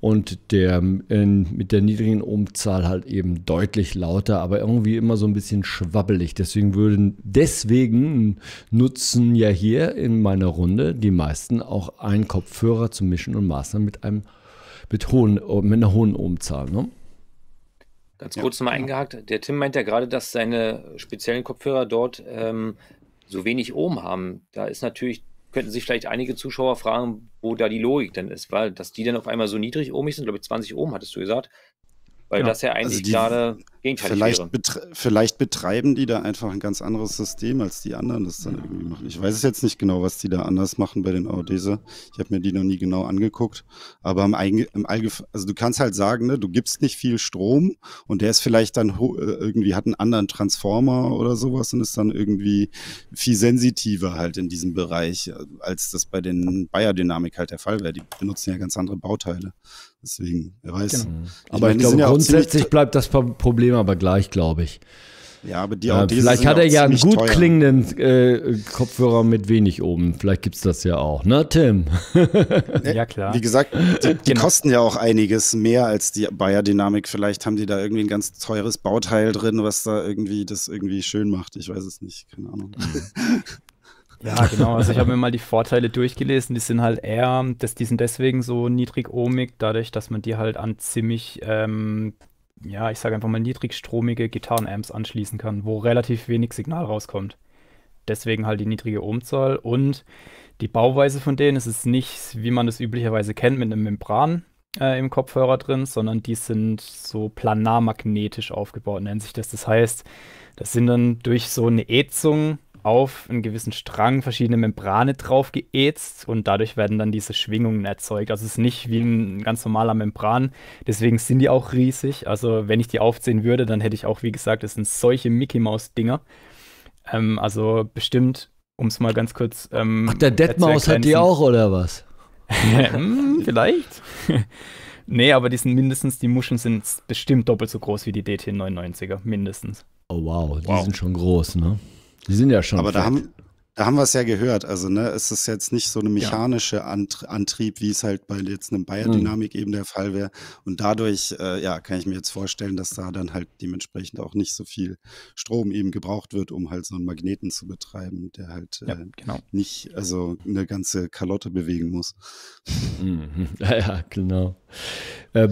und der in, mit der niedrigen Ohmzahl halt eben deutlich lauter, aber irgendwie immer so ein bisschen schwabbelig. Deswegen würden deswegen nutzen ja hier in meiner Runde die meisten auch einen Kopfhörer zu Mischen und Mastern mit einem mit hohen mit einer hohen Ohmzahl. Ne? Ganz kurz ja. nochmal eingehakt. Der Tim meint ja gerade, dass seine speziellen Kopfhörer dort ähm, so wenig Ohm haben. Da ist natürlich könnten sich vielleicht einige Zuschauer fragen, wo da die Logik denn ist, weil dass die dann auf einmal so niedrig ohmig sind, glaube ich 20 Ohm hattest du gesagt, weil genau. das ja also eigentlich also gerade gegenteilig vielleicht betre vielleicht betreiben die da einfach ein ganz anderes System, als die anderen das dann ja. irgendwie machen. Ich weiß es jetzt nicht genau, was die da anders machen bei den Audese. Ich habe mir die noch nie genau angeguckt. Aber im, im Allgef also du kannst halt sagen, ne, du gibst nicht viel Strom und der ist vielleicht dann äh, irgendwie hat einen anderen Transformer oder sowas und ist dann irgendwie viel sensitiver halt in diesem Bereich, äh, als das bei den Bayer Dynamik halt der Fall wäre. Die benutzen ja ganz andere Bauteile. Deswegen, wer weiß. Genau. Mhm. Aber meine, ich glaube, ja grundsätzlich bleibt das Problem aber gleich, glaube ich. Ja, aber die äh, auch Vielleicht hat er ja einen gut teuer. klingenden äh, Kopfhörer mit wenig oben. Vielleicht gibt es das ja auch, ne, Tim? ja, [laughs] klar. Wie gesagt, die, die [laughs] genau. kosten ja auch einiges mehr als die Bayer Dynamik. Vielleicht haben die da irgendwie ein ganz teures Bauteil drin, was da irgendwie das irgendwie schön macht. Ich weiß es nicht, keine Ahnung. Mhm. [laughs] Ja, genau. Also ich habe mir mal die Vorteile durchgelesen. Die sind halt eher, dass die sind deswegen so niedrig-ohmig, dadurch, dass man die halt an ziemlich, ähm, ja, ich sage einfach mal niedrigstromige Gitarrenamps anschließen kann, wo relativ wenig Signal rauskommt. Deswegen halt die niedrige Ohmzahl und die Bauweise von denen. Es ist nicht, wie man es üblicherweise kennt, mit einem Membran äh, im Kopfhörer drin, sondern die sind so planarmagnetisch aufgebaut, nennt sich das. Das heißt, das sind dann durch so eine Ätzung auf einen gewissen Strang verschiedene Membrane drauf geätzt und dadurch werden dann diese Schwingungen erzeugt. Also es ist nicht wie ein ganz normaler Membran, deswegen sind die auch riesig. Also wenn ich die aufziehen würde, dann hätte ich auch, wie gesagt, es sind solche Mickey-Maus-Dinger. Ähm, also bestimmt, um es mal ganz kurz. Ähm, Ach, der Deadmaus hat die auch, oder was? [laughs] Hm, vielleicht. [laughs] nee, aber die sind mindestens, die Muscheln sind bestimmt doppelt so groß wie die DT990er, mindestens. Oh wow, die wow. sind schon groß, ne? Die sind ja schon. Aber da haben, da haben wir es ja gehört. Also, ne, es ist jetzt nicht so eine mechanische Antrieb, wie es halt bei jetzt einem Bayer-Dynamik mhm. eben der Fall wäre. Und dadurch, äh, ja, kann ich mir jetzt vorstellen, dass da dann halt dementsprechend auch nicht so viel Strom eben gebraucht wird, um halt so einen Magneten zu betreiben, der halt äh, ja, genau. nicht, also eine ganze Kalotte bewegen muss. Mhm. [laughs] ja, ja, genau. Äh,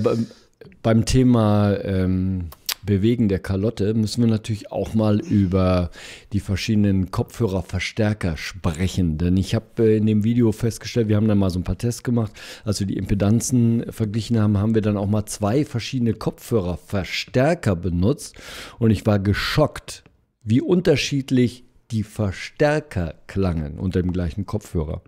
beim Thema, ähm Bewegen der Kalotte müssen wir natürlich auch mal über die verschiedenen Kopfhörerverstärker sprechen. Denn ich habe äh, in dem Video festgestellt, wir haben dann mal so ein paar Tests gemacht. Als wir die Impedanzen verglichen haben, haben wir dann auch mal zwei verschiedene Kopfhörerverstärker benutzt. Und ich war geschockt, wie unterschiedlich die Verstärker klangen unter dem gleichen Kopfhörer.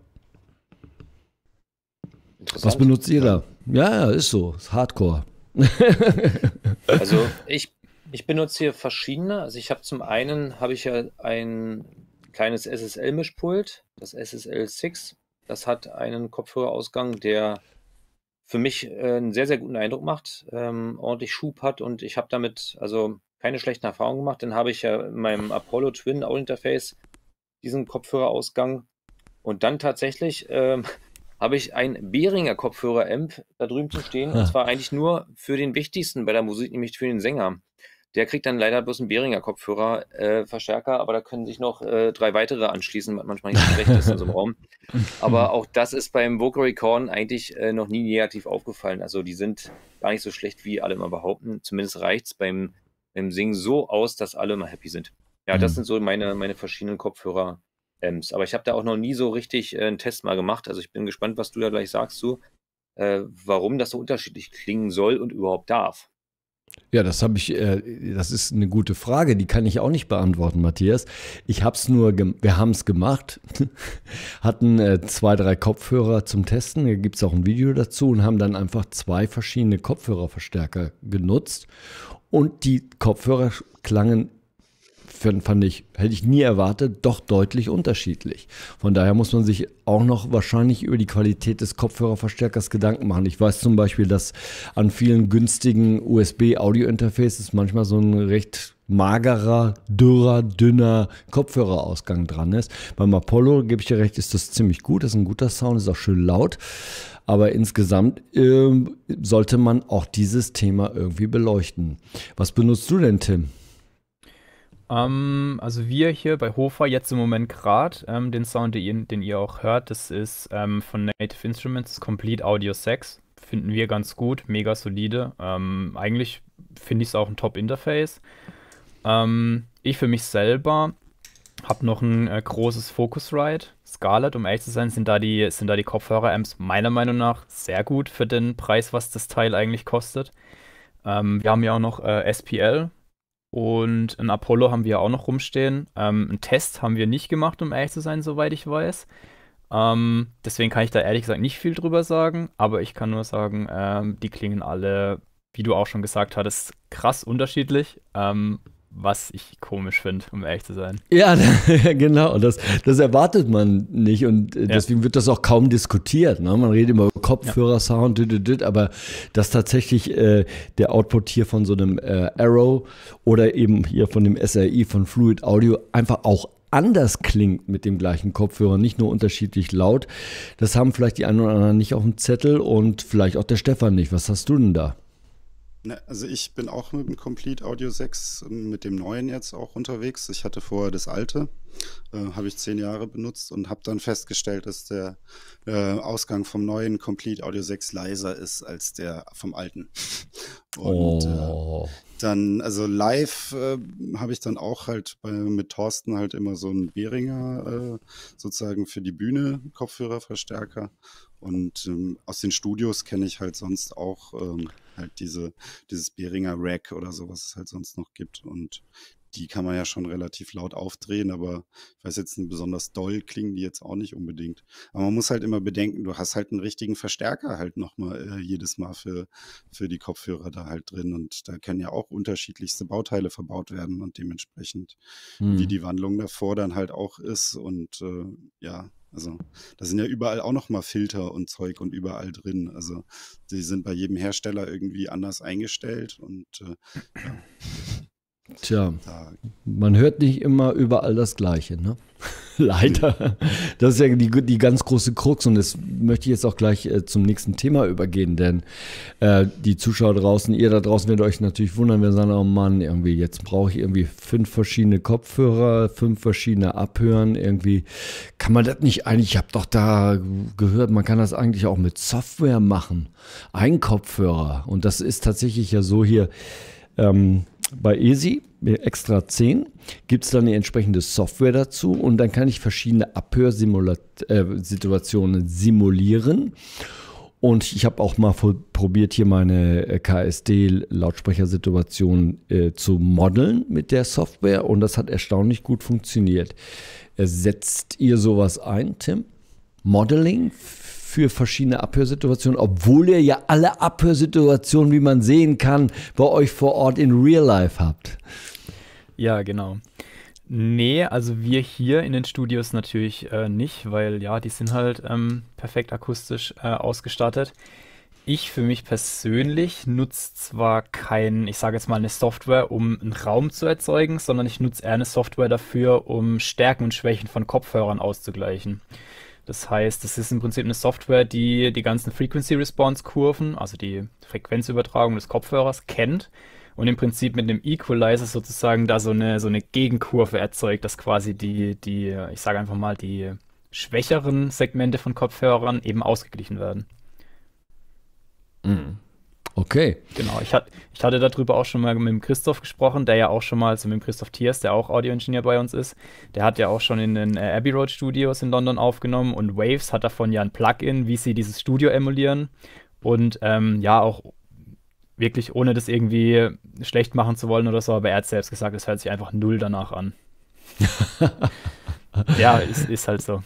Was benutzt ihr da? Ja, ist so. Ist Hardcore. [laughs] also ich, ich benutze hier verschiedene. Also ich habe zum einen habe ich ja ein kleines SSL-Mischpult, das SSL 6. Das hat einen Kopfhörerausgang, der für mich äh, einen sehr, sehr guten Eindruck macht, ähm, ordentlich Schub hat und ich habe damit also keine schlechten Erfahrungen gemacht. Dann habe ich ja in meinem Apollo Twin Audio Interface diesen Kopfhörerausgang und dann tatsächlich ähm, habe ich ein Behringer Kopfhörer Amp da drüben zu stehen. Und ah. zwar eigentlich nur für den wichtigsten bei der Musik, nämlich für den Sänger. Der kriegt dann leider bloß einen Behringer Kopfhörer äh, Verstärker, aber da können sich noch äh, drei weitere anschließen, was manchmal nicht schlecht ist in so einem Raum. [laughs] Aber auch das ist beim Vocal Recorn eigentlich äh, noch nie negativ aufgefallen. Also die sind gar nicht so schlecht, wie alle immer behaupten. Zumindest reicht es beim, beim Singen so aus, dass alle immer happy sind. Ja, das mhm. sind so meine, meine verschiedenen Kopfhörer. Amps. Aber ich habe da auch noch nie so richtig äh, einen Test mal gemacht. Also ich bin gespannt, was du da gleich sagst zu, äh, warum das so unterschiedlich klingen soll und überhaupt darf. Ja, das habe ich, äh, das ist eine gute Frage, die kann ich auch nicht beantworten, Matthias. Ich habe es nur, wir haben es gemacht, [laughs] hatten äh, zwei, drei Kopfhörer zum Testen, da gibt es auch ein Video dazu und haben dann einfach zwei verschiedene Kopfhörerverstärker genutzt und die Kopfhörer klangen fand, fand ich, hätte ich nie erwartet, doch deutlich unterschiedlich. Von daher muss man sich auch noch wahrscheinlich über die Qualität des Kopfhörerverstärkers Gedanken machen. Ich weiß zum Beispiel, dass an vielen günstigen USB-Audio-Interfaces manchmal so ein recht magerer, dürrer, dünner Kopfhörerausgang dran ist. Beim Apollo, gebe ich dir recht, ist das ziemlich gut, das ist ein guter Sound, ist auch schön laut. Aber insgesamt äh, sollte man auch dieses Thema irgendwie beleuchten. Was benutzt du denn, Tim? Ähm, also wir hier bei Hofer jetzt im Moment gerade, ähm, den Sound, den ihr, den ihr, auch hört, das ist ähm, von Native Instruments, Complete Audio 6. Finden wir ganz gut, mega solide. Ähm, eigentlich finde ich es auch ein Top-Interface. Ähm, ich für mich selber habe noch ein äh, großes Focusrite. Scarlett, um ehrlich zu sein, sind da die, die Kopfhörer-Amps meiner Meinung nach sehr gut für den Preis, was das Teil eigentlich kostet. Ähm, wir haben ja auch noch äh, SPL, und ein Apollo haben wir auch noch rumstehen. Ähm, einen Test haben wir nicht gemacht, um ehrlich zu sein, soweit ich weiß. Ähm, deswegen kann ich da ehrlich gesagt nicht viel drüber sagen, aber ich kann nur sagen, ähm, die klingen alle, wie du auch schon gesagt hattest, krass unterschiedlich. Ähm, was ich komisch finde, um ehrlich zu sein. Ja, [laughs] genau. Das, das erwartet man nicht und äh, ja. deswegen wird das auch kaum diskutiert. Ne? Man redet immer über Kopfhörersound, ja. aber dass tatsächlich äh, der Output hier von so einem äh, Arrow oder eben hier von dem SRI von Fluid Audio einfach auch anders klingt mit dem gleichen Kopfhörer, nicht nur unterschiedlich laut. Das haben vielleicht die einen oder anderen nicht auf dem Zettel und vielleicht auch der Stefan nicht. Was hast du denn da? Ne, also ich bin auch mit dem Complete Audio 6, ähm, mit dem neuen jetzt auch unterwegs. Ich hatte vorher das alte, äh, habe ich zehn Jahre benutzt und habe dann festgestellt, dass der äh, Ausgang vom neuen Complete Audio 6 leiser ist als der vom alten. Und äh, oh. äh, dann, also live äh, habe ich dann auch halt bei, mit Thorsten halt immer so einen Behringer äh, sozusagen für die Bühne, Kopfhörerverstärker. Und ähm, aus den Studios kenne ich halt sonst auch ähm, halt diese, dieses Behringer Rack oder so, was es halt sonst noch gibt. Und die kann man ja schon relativ laut aufdrehen, aber ich weiß jetzt, besonders doll klingen die jetzt auch nicht unbedingt. Aber man muss halt immer bedenken, du hast halt einen richtigen Verstärker halt nochmal äh, jedes Mal für, für die Kopfhörer da halt drin und da können ja auch unterschiedlichste Bauteile verbaut werden und dementsprechend, hm. wie die Wandlung davor dann halt auch ist und äh, ja, also da sind ja überall auch nochmal Filter und Zeug und überall drin. Also die sind bei jedem Hersteller irgendwie anders eingestellt und äh, ja. [laughs] Tja, man hört nicht immer überall das Gleiche, ne? [laughs] Leider. Das ist ja die, die ganz große Krux und das möchte ich jetzt auch gleich äh, zum nächsten Thema übergehen, denn äh, die Zuschauer draußen, ihr da draußen werdet euch natürlich wundern, wir sagen, oh Mann, irgendwie, jetzt brauche ich irgendwie fünf verschiedene Kopfhörer, fünf verschiedene Abhören, irgendwie kann man das nicht eigentlich, ich habe doch da gehört, man kann das eigentlich auch mit Software machen, ein Kopfhörer und das ist tatsächlich ja so hier, ähm, bei Easy äh, Extra 10 gibt es dann die entsprechende Software dazu und dann kann ich verschiedene Abhörsituationen äh, simulieren. Und ich habe auch mal probiert, hier meine äh, KSD-Lautsprechersituation äh, zu modeln mit der Software und das hat erstaunlich gut funktioniert. Äh, setzt ihr sowas ein, Tim? Modeling für verschiedene Abhörsituationen, obwohl ihr ja alle Abhörsituationen, wie man sehen kann, bei euch vor Ort in Real Life habt. Ja, genau. Nee, also wir hier in den Studios natürlich äh, nicht, weil ja, die sind halt ähm, perfekt akustisch äh, ausgestattet. Ich für mich persönlich nutze zwar kein, ich sage jetzt mal eine Software, um einen Raum zu erzeugen, sondern ich nutze eher eine Software dafür, um Stärken und Schwächen von Kopfhörern auszugleichen. Das heißt, es ist im Prinzip eine Software, die die ganzen Frequency Response Kurven, also die Frequenzübertragung des Kopfhörers, kennt und im Prinzip mit einem Equalizer sozusagen da so eine, so eine Gegenkurve erzeugt, dass quasi die, die, ich sage einfach mal, die schwächeren Segmente von Kopfhörern eben ausgeglichen werden. Mhm. Okay. Genau, ich, hat, ich hatte darüber auch schon mal mit dem Christoph gesprochen, der ja auch schon mal, also mit dem Christoph Thiers, der auch Audioingenieur bei uns ist, der hat ja auch schon in den äh, Abbey Road Studios in London aufgenommen und Waves hat davon ja ein Plugin, wie sie dieses Studio emulieren und ähm, ja auch wirklich ohne das irgendwie schlecht machen zu wollen oder so, aber er hat selbst gesagt, es hört sich einfach null danach an. [laughs] ja, ist, ist halt so.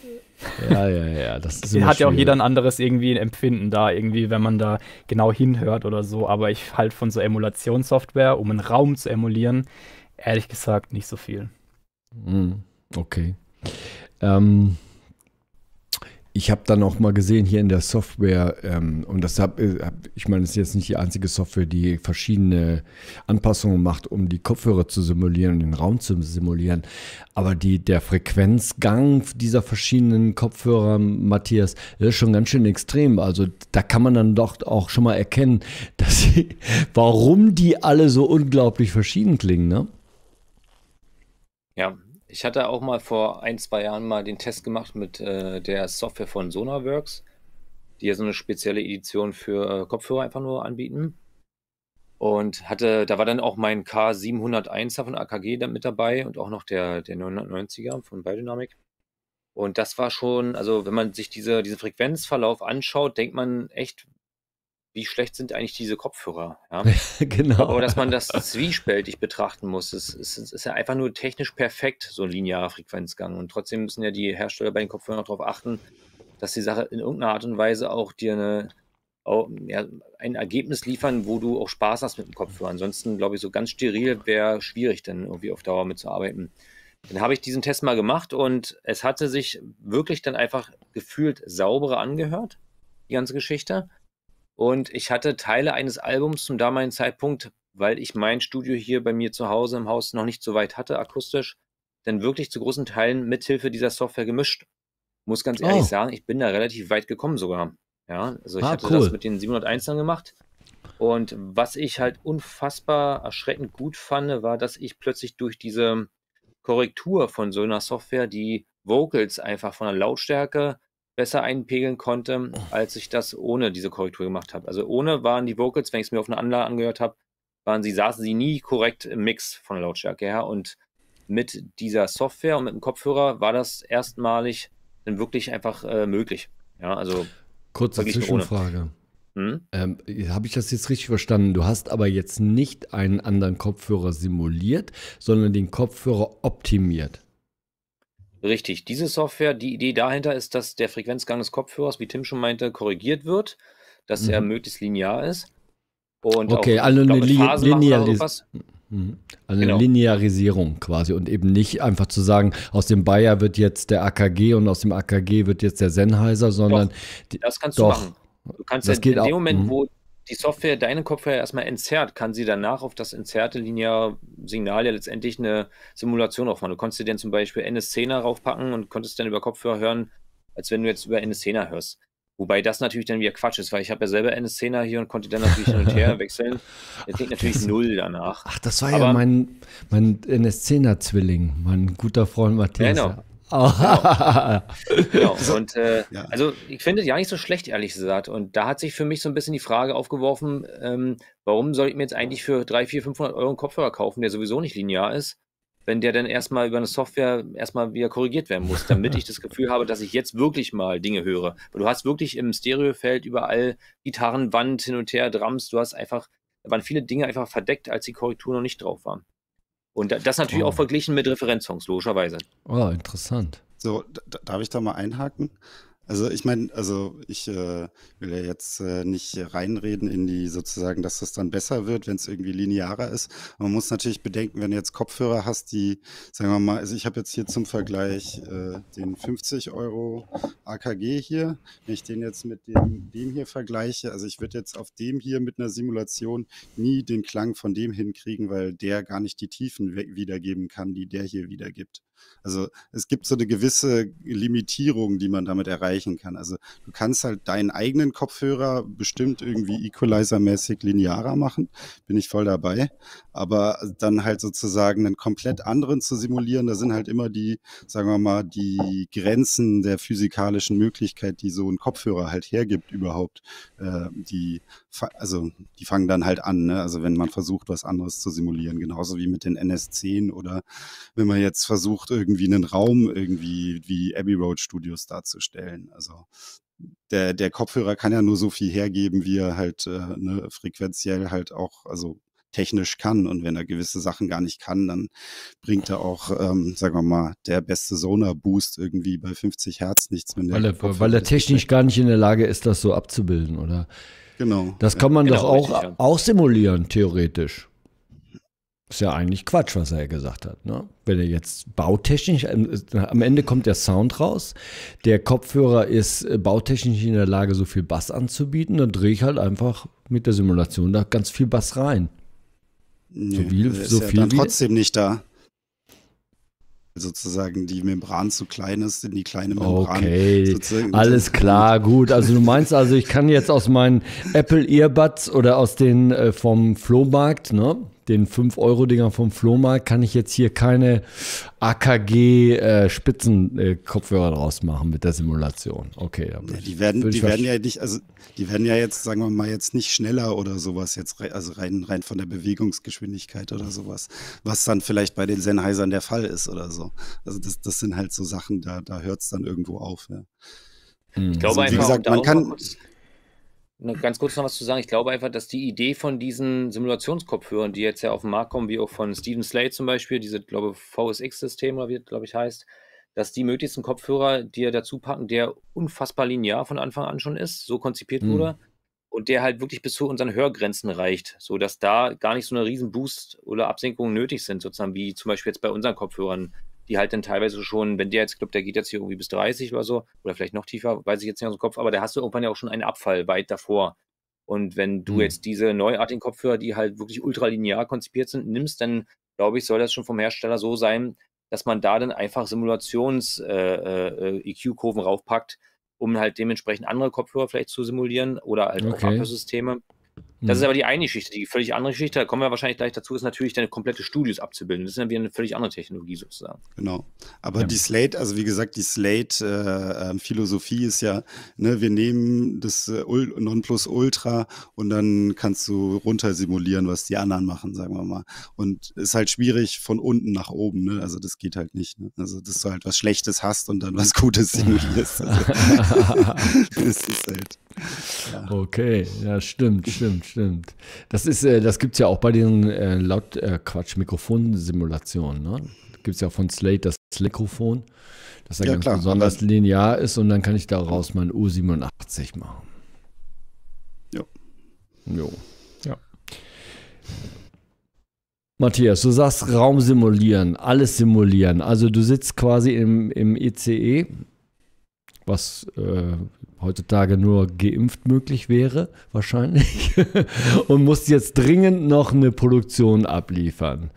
Ja, ja, ja. Das ist [laughs] hat ja auch jeder ein anderes irgendwie ein Empfinden da, irgendwie, wenn man da genau hinhört oder so. Aber ich halt von so Emulationssoftware, um einen Raum zu emulieren, ehrlich gesagt nicht so viel. Hm, okay. Ähm, ich habe dann auch mal gesehen hier in der Software, ähm, und das hab, äh, hab ich meine, es ist jetzt nicht die einzige Software, die verschiedene Anpassungen macht, um die Kopfhörer zu simulieren und den Raum zu simulieren. Aber die, der Frequenzgang dieser verschiedenen Kopfhörer, Matthias, ist schon ganz schön extrem. Also da kann man dann doch auch schon mal erkennen, [laughs] dass sie, warum die alle so unglaublich verschieden klingen, ne? Ja, ich hatte auch mal vor ein, zwei Jahren mal den Test gemacht mit äh, der Software von Sonarworks, die ja so eine spezielle Edition für äh, Kopfhörer einfach nur anbieten. Und hatte, da war dann auch mein K701er von AKG dann mit dabei und auch noch der, der 990er von Biodynamic. Und das war schon, also wenn man sich diese, diesen Frequenzverlauf anschaut, denkt man echt, wie schlecht sind eigentlich diese Kopfhörer? Ja? [laughs] genau. Aber dass man das zwiespältig betrachten muss, es ist, ist, ist, ja einfach nur technisch perfekt, so ein linearer Frequenzgang. Und trotzdem müssen ja die Hersteller bei den Kopfhörern auch darauf achten, dass die Sache in irgendeiner Art und Weise auch dir eine, auch, ja, ein Ergebnis liefern, wo du auch Spaß hast mit dem Kopfhörer. Ansonsten, glaube ich, so ganz steril wäre schwierig, dann irgendwie auf Dauer mitzuarbeiten. Dann habe ich diesen Test mal gemacht und es hatte sich wirklich dann einfach gefühlt sauberer angehört, die ganze Geschichte. Und ich hatte Teile eines Albums zum damaligen Zeitpunkt, weil ich mein Studio hier bei mir zu Hause im Haus noch nicht so weit hatte, akustisch, dann wirklich zu großen Teilen mithilfe dieser Software gemischt. Muss ganz ehrlich oh. sagen, ich bin da relativ weit gekommen sogar. Ja, also ich ah, hatte cool. das mit den 701 dann gemacht. Und was ich halt unfassbar erschreckend gut fand, war, dass ich plötzlich durch diese Korrektur von so einer Software die Vocals einfach von der Lautstärke besser einpegeln konnte, als ich das ohne diese Korrektur gemacht habe. Also ohne waren die Vocals, wenn ich es mir auf einer Anlage angehört habe, waren sie, saßen sie nie korrekt im Mix von der Lautstärke her. Und mit dieser Software und mit dem Kopfhörer war das erstmalig dann wirklich einfach äh, möglich. Ja, also kurze Zwischenfrage. Hm? Ähm, Habe ich das jetzt richtig verstanden? Du hast aber jetzt nicht einen anderen Kopfhörer simuliert, sondern den Kopfhörer optimiert. Richtig, diese Software, die Idee dahinter ist, dass der Frequenzgang des Kopfhörers, wie Tim schon meinte, korrigiert wird, dass mhm. er möglichst linear ist. Und okay, auch, alle glaub, Linearis mhm. also genau. eine Linearisierung quasi und eben nicht einfach zu sagen, aus dem Bayer wird jetzt der AKG und aus dem AKG wird jetzt der Sennheiser, sondern doch, das kannst doch, du machen. Du kannst das ja in dem Moment, mhm. wo die Software deine Kopfhörer erstmal entzerrt, kann sie danach auf das entzerrte lineare Signal ja letztendlich eine Simulation aufmachen. Du konntest dir dann zum Beispiel NS10er raufpacken und konntest dann über Kopfhörer hören, als wenn du jetzt über NS10er hörst. Wobei das natürlich dann wieder Quatsch ist, weil ich habe ja selber NS10er hier und konnte dann natürlich hin und her [laughs] wechseln. Der klingt natürlich das, null danach. Ach, das war Aber, ja mein, mein NS10er-Zwilling, mein guter Freund Matthias. Genau. Genau. [laughs] genau. Und äh, ja. also ich finde es ja nicht so schlecht, ehrlich gesagt. Und da hat sich für mich so ein bisschen die Frage aufgeworfen, ähm, warum soll ich mir jetzt eigentlich für 3, 4, 500 Euro einen Kopfhörer kaufen, der sowieso nicht linear ist, wenn der dann erstmal über eine Software erstmal wieder korrigiert werden muss, damit ich das Gefühl habe, dass ich jetzt wirklich mal Dinge höre. du hast wirklich im Stereofeld überall Gitarrenwand hin und her, Drums, du hast einfach, da waren viele Dinge einfach verdeckt, als die Korrektur noch nicht drauf waren. Und das natürlich oh. auch verglichen mit Referenzsongs, logischerweise. Oh, interessant. So, darf ich da mal einhaken? Also ich meine, also ich äh, will ja jetzt äh, nicht reinreden in die sozusagen, dass das dann besser wird, wenn es irgendwie linearer ist. Man muss natürlich bedenken, wenn du jetzt Kopfhörer hast, die, sagen wir mal, also ich habe jetzt hier zum Vergleich äh, den 50 Euro AKG hier. Wenn ich den jetzt mit dem, dem hier vergleiche, also ich würde jetzt auf dem hier mit einer Simulation nie den Klang von dem hinkriegen, weil der gar nicht die Tiefen wiedergeben kann, die der hier wiedergibt. Also es gibt so eine gewisse Limitierung, die man damit erreichen kann. Also du kannst halt deinen eigenen Kopfhörer bestimmt irgendwie Equalizer-mäßig linearer machen, bin ich voll dabei. Aber dann halt sozusagen einen komplett anderen zu simulieren, da sind halt immer die, sagen wir mal, die Grenzen der physikalischen Möglichkeit, die so ein Kopfhörer halt hergibt überhaupt. Äh, die, also die fangen dann halt an, ne? also wenn man versucht, was anderes zu simulieren, genauso wie mit den NS10 oder wenn man jetzt versucht, irgendwie einen Raum irgendwie wie Abbey Road Studios darzustellen. Also der, der Kopfhörer kann ja nur so viel hergeben, wie er halt äh, ne, frequenziell halt auch, also technisch kann. Und wenn er gewisse Sachen gar nicht kann, dann bringt er auch, ähm, sagen wir mal, der beste Sonar-Boost irgendwie bei 50 Hertz nichts mehr. Weil er, weil er technisch gar nicht in der Lage ist, das so abzubilden, oder? Genau. Das kann man ja, genau, doch auch, auch simulieren, theoretisch. Ist ja eigentlich Quatsch, was er gesagt hat. Ne? Wenn er jetzt bautechnisch, äh, am Ende kommt der Sound raus, der Kopfhörer ist äh, bautechnisch in der Lage, so viel Bass anzubieten, dann drehe ich halt einfach mit der Simulation da ganz viel Bass rein. Nee, so viel, ist so ja viel dann trotzdem nicht da sozusagen die Membran zu klein ist, in die kleine Membran. Okay, alles klar, gut. Also du meinst also, ich kann jetzt aus meinen Apple Earbuds oder aus den äh, vom Flohmarkt, ne? den 5-Euro-Dingern vom Flohmarkt kann ich jetzt hier keine AKG-Spitzen-Kopfhörer äh, draus machen mit der Simulation. Okay, ja, die werden, die werden ja nicht, also die werden ja jetzt, sagen wir mal, jetzt nicht schneller oder sowas, jetzt also rein, rein von der Bewegungsgeschwindigkeit oder sowas, was dann vielleicht bei den Sennheisern der Fall ist oder so. Also das, das sind halt so Sachen, da, da hört es dann irgendwo auf. Ja. Ich glaube also, einfach, wie gesagt, man kann, Ne, ganz kurz noch was zu sagen. Ich glaube einfach, dass die Idee von diesen Simulationskopfhörern, die jetzt ja auf den Markt kommen, wie auch von Steven Slade zum Beispiel, diese, glaube VSX-System oder wie das, glaube ich, heißt, dass die möglichsten Kopfhörer, die dir dazu packen, der unfassbar linear von Anfang an schon ist, so konzipiert wurde, hm. und der halt wirklich bis zu unseren Hörgrenzen reicht, sodass da gar nicht so eine riesen Boost oder Absenkung nötig sind, sozusagen, wie zum Beispiel jetzt bei unseren Kopfhörern die halt dann teilweise schon, wenn der jetzt, glaube der geht jetzt hier irgendwie bis 30 oder so, oder vielleicht noch tiefer, weiß ich jetzt nicht aus dem Kopf, aber da hast du irgendwann ja auch schon einen Abfall weit davor. Und wenn du mhm. jetzt diese neuartigen Kopfhörer, die halt wirklich ultralinear konzipiert sind, nimmst, dann glaube ich, soll das schon vom Hersteller so sein, dass man da dann einfach Simulations-EQ-Kurven äh, äh, äh e raufpackt, um halt dementsprechend andere Kopfhörer vielleicht zu simulieren oder halt okay. auch Abhörsysteme. Das ist mhm. aber die eine Geschichte. Die völlig andere Geschichte, da kommen wir wahrscheinlich gleich dazu, ist natürlich deine komplette Studios abzubilden. Das ist ja wie eine völlig andere Technologie sozusagen. Genau. Aber ja. die Slate, also wie gesagt, die Slate-Philosophie äh, ähm, ist ja, ne, wir nehmen das äh, Nonplusultra und dann kannst du runter simulieren, was die anderen machen, sagen wir mal. Und ist halt schwierig von unten nach oben, ne? Also das geht halt nicht. Ne? Also dass du halt was Schlechtes hast und dann was Gutes [laughs] simulierst. Also, [laughs] das ist halt. Ja. Okay, ja, stimmt, stimmt, stimmt. Stimmt. Das ist, äh, das gibt es ja auch bei den äh, laut äh, Quatsch Mikrofonsimulationen. Ne? es ja von Slate das Mikrofon, das ja, ja ganz klar. besonders dann, linear ist und dann kann ich daraus mein U87 machen. Jo. Jo. Ja. Matthias, du sagst Raum simulieren, alles simulieren. Also du sitzt quasi im, im ECE was äh, heutzutage nur geimpft möglich wäre, wahrscheinlich, [laughs] und musst jetzt dringend noch eine Produktion abliefern.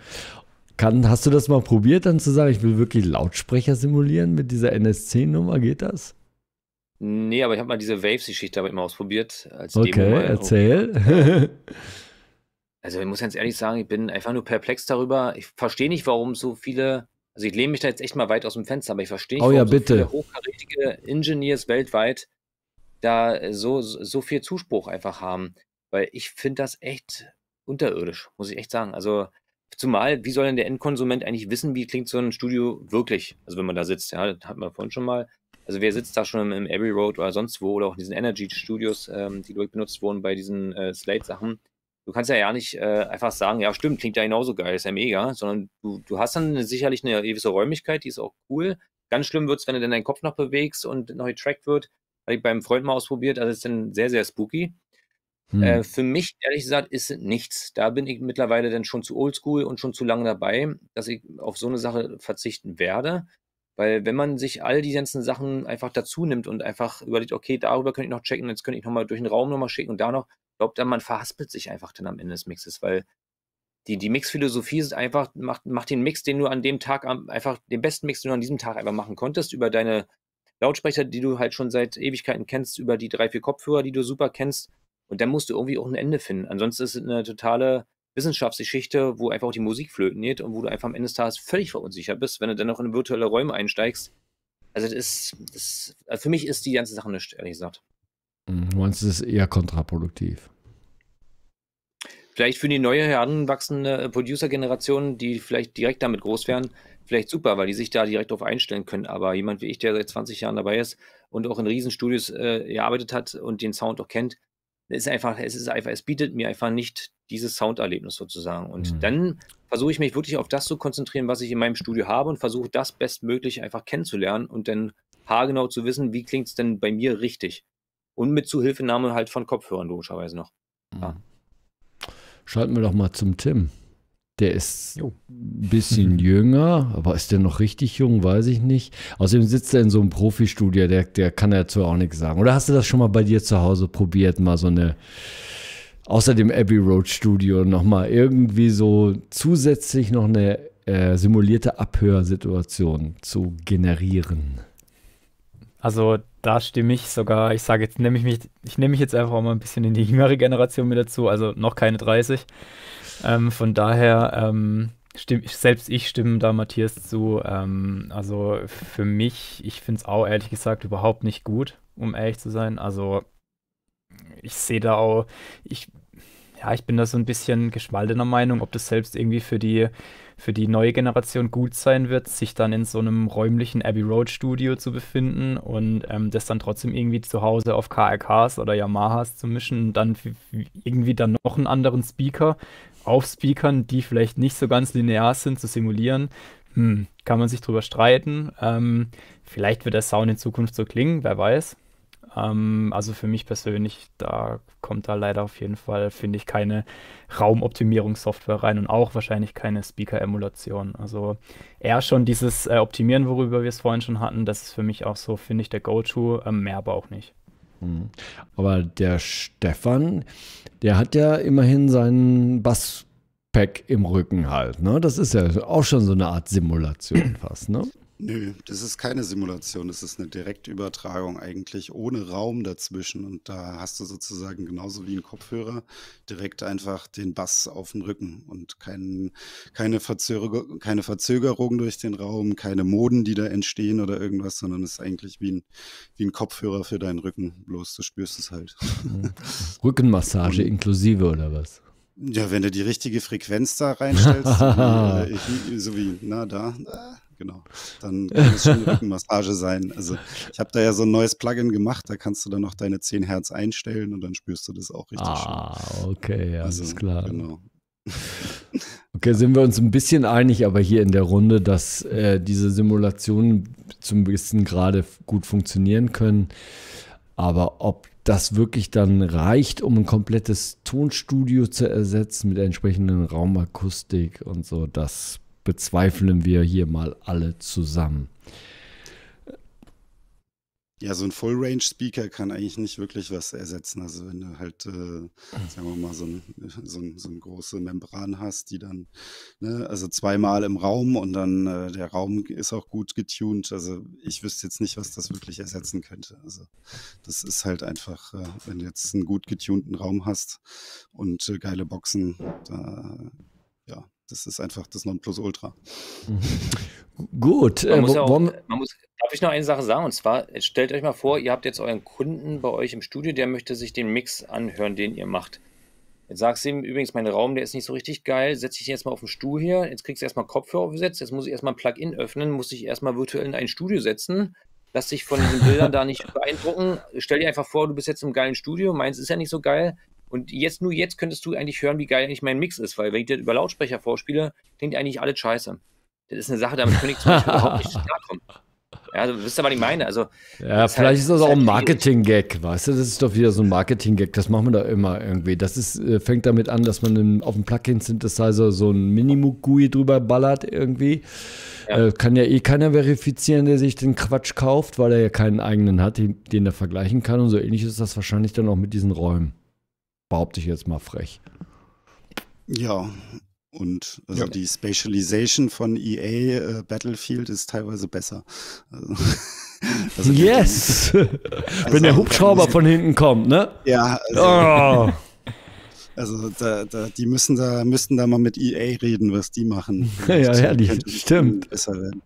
Kann, hast du das mal probiert, dann zu sagen, ich will wirklich Lautsprecher simulieren mit dieser NSC-Nummer? Geht das? Nee, aber ich habe mal diese Waves-Geschichte aber immer ausprobiert. Als okay, Demo erzähl. also ich muss ganz ehrlich sagen, ich bin einfach nur perplex darüber. Ich verstehe nicht, warum so viele also ich lehne mich da jetzt echt mal weit aus dem Fenster, aber ich verstehe nicht, oh, ja, so bitte. viele hochkarätige Engineers weltweit da äh, so, so viel Zuspruch einfach haben. Weil ich finde das echt unterirdisch, muss ich echt sagen. Also zumal, wie soll denn der Endkonsument eigentlich wissen, wie klingt so ein Studio wirklich? Also wenn man da sitzt, ja, das hatten wir vorhin schon mal. Also wer sitzt da schon im, Every Road oder sonst wo oder auch in diesen Energy Studios, ähm, die durchbenutzt wurden bei diesen äh, Slate-Sachen? Du kannst ja ja nicht äh, einfach sagen, ja stimmt, klingt ja genauso geil, ist ja mega, sondern du, du hast dann sicherlich eine gewisse Räumlichkeit, die ist auch cool. Ganz schlimm wird es, wenn du dann deinen Kopf noch bewegst und noch getrackt wird. Habe ich beim Freund mal ausprobiert, also ist dann sehr, sehr spooky. Äh, hm. Äh, für mich, ehrlich gesagt, ist nichts. Da bin ich mittlerweile dann schon zu oldschool und schon zu lange dabei, dass ich auf so eine Sache verzichten werde. Weil wenn man sich all die ganzen Sachen einfach dazu nimmt und einfach überlegt, okay, darüber könnte ich noch checken, jetzt könnte ich nochmal durch den Raum nochmal schicken und da noch, glaubt dann, man verhaspelt sich einfach dann am Ende des Mixes, weil die, die Mixphilosophie ist einfach, macht, macht den Mix, den du an dem Tag einfach, den besten Mix, den du an diesem Tag einfach machen konntest, über deine Lautsprecher, die du halt schon seit Ewigkeiten kennst, über die drei, vier Kopfhörer, die du super kennst. Und dann musst du irgendwie auch ein Ende finden. Ansonsten ist es eine totale Wissenschaftsgeschichte, wo einfach auch die Musik flöten geht und wo du einfach am Ende des Tages völlig verunsichert bist, wenn du dann noch in virtuelle Räume einsteigst. Also das ist, das, also für mich ist die ganze Sache nicht, ehrlich gesagt. Mhm. Du meinst, es ist eher kontraproduktiv? Vielleicht für die neue heranwachsende äh, Producer-Generation, die vielleicht direkt damit groß werden, vielleicht super, weil die sich da direkt darauf einstellen können. Aber jemand wie ich, der seit 20 Jahren dabei ist und auch in Riesenstudios äh, gearbeitet hat und den Sound auch kennt, ist einfach, es ist einfach, es bietet mir einfach nicht dieses Sounderlebnis sozusagen. Und mhm. dann versuche ich mich wirklich auf das zu konzentrieren, was ich in meinem Studio habe und versuche das bestmöglich einfach kennenzulernen und dann haargenau zu wissen, wie klingt es denn bei mir richtig und mit Zuhilfenahme halt von Kopfhörern logischerweise noch. Mhm. Ja. Schalten wir doch mal zum Tim. Der ist ein bisschen [laughs] jünger, aber ist der noch richtig jung, weiß ich nicht. Außerdem sitzt er in so einem Profistudio, der, der kann dazu auch nichts sagen. Oder hast du das schon mal bei dir zu Hause probiert, mal so eine, außer dem Abbey Road Studio, nochmal irgendwie so zusätzlich noch eine äh, simulierte Abhörsituation zu generieren? Also da stimme ich sogar, ich sage jetzt, nehme ich mich, ich nehme mich jetzt einfach auch mal ein bisschen in die jüngere Generation mit dazu, also noch keine 30. Ähm, von daher, ähm, stimme, selbst ich stimme da Matthias zu. Ähm, also für mich, ich finde es auch ehrlich gesagt überhaupt nicht gut, um ehrlich zu sein. Also ich sehe da auch, ich, ja, ich bin da so ein bisschen gespaltener Meinung, ob das selbst irgendwie für die für die neue Generation gut sein wird, sich dann in so einem räumlichen Abbey Road Studio zu befinden und ähm, das dann trotzdem irgendwie zu Hause auf KRKs oder Yamahas zu mischen und dann irgendwie dann noch einen anderen Speaker auf Speakern, die vielleicht nicht so ganz linear sind, zu simulieren. Hm, kann man sich drüber streiten. Ähm, vielleicht wird der Sound in Zukunft so klingen, wer weiß. Ähm, also für mich persönlich, da kommt da leider auf jeden Fall, finde ich, keine Raumoptimierungssoftware rein und auch wahrscheinlich keine Speaker-Emulation. Also eher schon dieses äh, Optimieren, worüber wir es vorhin schon hatten, das ist für mich auch so, finde ich, der Go-To, ähm, mehr aber auch nicht. Mhm. Aber der Stefan, der hat ja immerhin seinen Basspack im Rücken halt. Ne? Das ist ja auch schon so eine Art Simulation fast. Ne? Nö, das ist keine Simulation, das ist eine Direktübertragung eigentlich ohne Raum dazwischen. Und da hast du sozusagen genauso wie ein Kopfhörer direkt einfach den Bass auf dem Rücken und kein, keine, Verzögerung, keine Verzögerung durch den Raum, keine Moden, die da entstehen oder irgendwas, sondern es ist eigentlich wie ein, wie ein Kopfhörer für deinen Rücken. Bloß du spürst es halt. Mhm. Rückenmassage und, inklusive oder was? Ja, wenn du die richtige Frequenz da reinstellst, so wie [laughs] na da, da genau. Dann kann äh, es schon eine Rückenmassage sein. Also ich habe da ja so ein neues Plugin gemacht, da kannst du dann noch deine 10 Hertz einstellen und dann spürst du das auch richtig ah, schön. Ah, okay, ja, also, ist klar. Genau. [laughs] Okay, sind wir uns ein bisschen einig, aber hier in der Runde, dass äh, diese Simulationen zum gewissen gerade gut funktionieren können. Aber ob das wirklich dann reicht, um ein komplettes Tonstudio zu ersetzen mit entsprechenden Raumakustik und so, das bezweifeln wir hier mal alle zusammen. Ja, so ein Full-Range-Speaker kann eigentlich nicht wirklich was ersetzen. Also wenn du halt, äh, sagen wir mal, so, ein, so, ein, so eine große Membran hast, die dann, ne, also zweimal im Raum und dann äh, der Raum ist auch gut getuned. Also ich wüsste jetzt nicht, was das wirklich ersetzen könnte. Also das ist halt einfach, äh, wenn du jetzt einen gut getunten Raum hast und äh, geile Boxen, da das ist einfach das Nonplusultra. [laughs] Gut. Äh, man muss ja auch, man muss, darf ich noch eine Sache sagen? Und zwar, stellt euch mal vor, ihr habt jetzt euren Kunden bei euch im Studio, der möchte sich den Mix anhören, den ihr macht. Jetzt sagst du ihm übrigens, mein Raum, der ist nicht so richtig geil, setze ich jetzt mal auf den Stuhl hier, jetzt kriegst du erstmal Kopfhörer aufgesetzt, jetzt muss ich erstmal ein Plugin öffnen, muss ich erstmal virtuell in ein Studio setzen, lass dich von diesen Bildern da nicht beeindrucken, stell dir einfach vor, du bist jetzt im geilen Studio, meins ist ja nicht so geil, und jetzt, nur jetzt könntest du eigentlich hören, wie geil eigentlich mein Mix ist, weil wenn ich das über Lautsprecher vorspiele, klingt eigentlich alles scheiße. Das ist eine Sache, damit könnte ich zum Beispiel überhaupt nicht [laughs] klarkommen. Ja, du also, wirst aber, was ich meine. Also, ja, halt vielleicht halt, ist das auch ein halt Marketing-Gag, weißt du? Das ist doch wieder so ein Marketing-Gag, das machen wir da immer irgendwie. Das ist, äh, fängt damit an, dass man im, auf dem Plugin-Synthesizer so ein Minimoog-GUI drüber ballert irgendwie. Ja. Äh, kann ja eh keiner verifizieren, der sich den Quatsch kauft, weil er ja keinen eigenen hat, den, den er vergleichen kann. Und so ähnlich ist das wahrscheinlich dann auch mit diesen Räumen. Behaupte ich jetzt mal frech. Ja, und also ja. die Specialization von EA äh, Battlefield ist teilweise besser. Also, [laughs] also yes! Also [laughs] Wenn der also Hubschrauber von hinten kommt, ne? Ja. Also, oh. [laughs] also da, da, die müssen da, müssten da mal mit EA reden, was die machen. ja, ja, ja die, stimmt. Besser werden.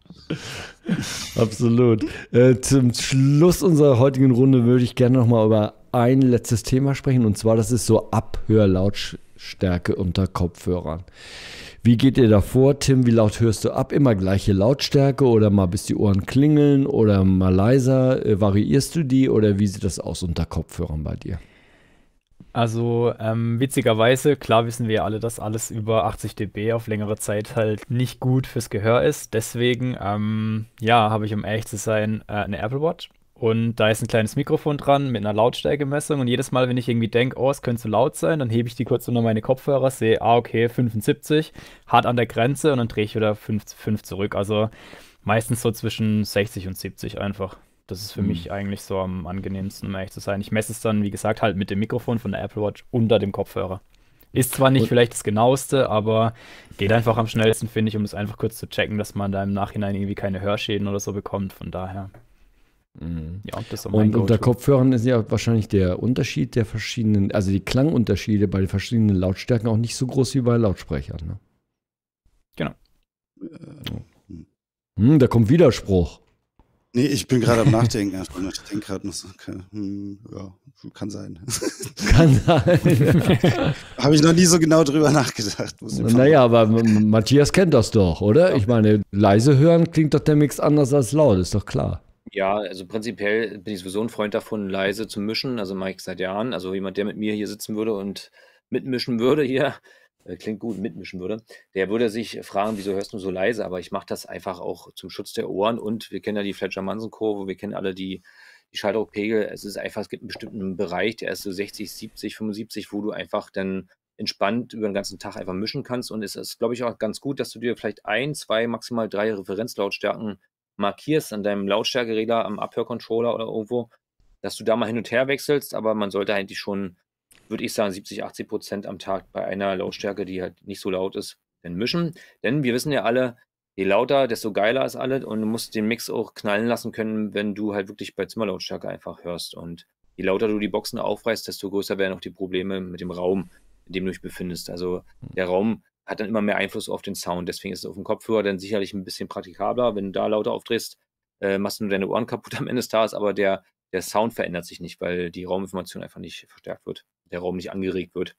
Absolut. Äh, zum Schluss unserer heutigen Runde würde ich gerne nochmal über ein letztes Thema sprechen und zwar das ist so Abhörlautstärke unter Kopfhörern. Wie geht ihr davor, Tim? Wie laut hörst du ab? Immer gleiche Lautstärke oder mal bis die Ohren klingeln oder mal leiser? Äh, variierst du die oder wie sieht das aus unter Kopfhörern bei dir? Also ähm, witzigerweise, klar wissen wir alle, dass alles über 80 dB auf längere Zeit halt nicht gut fürs Gehör ist. Deswegen, ähm, ja, habe ich um ehrlich zu sein äh, eine Apple Watch und da ist ein kleines Mikrofon dran mit einer Lautstärkemessung. Und jedes Mal, wenn ich irgendwie denke, oh, es könnte zu laut sein, dann hebe ich die kurz unter meine Kopfhörer, sehe, ah, okay, 75, hart an der Grenze und dann drehe ich wieder 5, 5 zurück. Also meistens so zwischen 60 und 70 einfach. Das ist für mhm. mich eigentlich so am angenehmsten, um ehrlich zu sein. Ich messe es dann, wie gesagt, halt mit dem Mikrofon von der Apple Watch unter dem Kopfhörer. Ist zwar nicht vielleicht das genaueste, aber geht einfach am schnellsten, finde ich, um es einfach kurz zu checken, dass man da im Nachhinein irgendwie keine Hörschäden oder so bekommt. Von daher. Mhm. Ja, das ist und unter Kopfhörern ist ja wahrscheinlich der Unterschied der verschiedenen, also die Klangunterschiede bei den verschiedenen Lautstärken auch nicht so groß wie bei Lautsprechern. Ne? Genau. Äh, hm, da kommt Widerspruch. Nee, ich bin gerade am [laughs] Nachdenken. Ich denke gerade noch so, okay, hm, ja, kann sein. [laughs] kann sein. [laughs] Habe ich noch nie so genau drüber nachgedacht. Naja, aber Matthias kennt das doch, oder? Ich meine, leise hören klingt doch der Mix anders als laut, ist doch klar. Ja, also prinzipiell bin ich sowieso ein Freund davon, leise zu mischen. Also mache ich seit Jahren. Also jemand, der mit mir hier sitzen würde und mitmischen würde hier, [laughs] äh, klingt gut, mitmischen würde, der würde sich fragen, wieso hörst du so leise? Aber ich mache das einfach auch zum Schutz der Ohren und wir kennen ja die fletcher mansen kurve wir kennen alle die, die Schalldruckpegel. Es ist einfach, es gibt einen bestimmten Bereich, der ist so 60, 70, 75, wo du einfach dann entspannt über den ganzen Tag einfach mischen kannst. Und es ist, glaube ich, auch ganz gut, dass du dir vielleicht ein, zwei, maximal drei Referenzlautstärken markierst an deinem Lautstärkeregler, am Abhörcontroller oder irgendwo, dass du da mal hin und her wechselst, aber man sollte eigentlich schon, würde ich sagen, 70, 80 Prozent am Tag bei einer Lautstärke, die halt nicht so laut ist, dann mischen. Denn wir wissen ja alle, je lauter, desto geiler ist alles und du musst den Mix auch knallen lassen können, wenn du halt wirklich bei Zimmerlautstärke einfach hörst. Und je lauter du die Boxen aufreißt, desto größer werden auch die Probleme mit dem Raum, in dem du dich befindest. Also der Raum hat dann immer mehr Einfluss auf den Sound. Deswegen ist es auf dem Kopfhörer dann sicherlich ein bisschen praktikabler. Wenn du da lauter aufdrehst, äh, machst du nur deine Ohren [laughs] kaputt am Ende des Tages, aber der, der Sound verändert sich nicht, weil die Rauminformation einfach nicht verstärkt wird, der Raum nicht angeregt wird.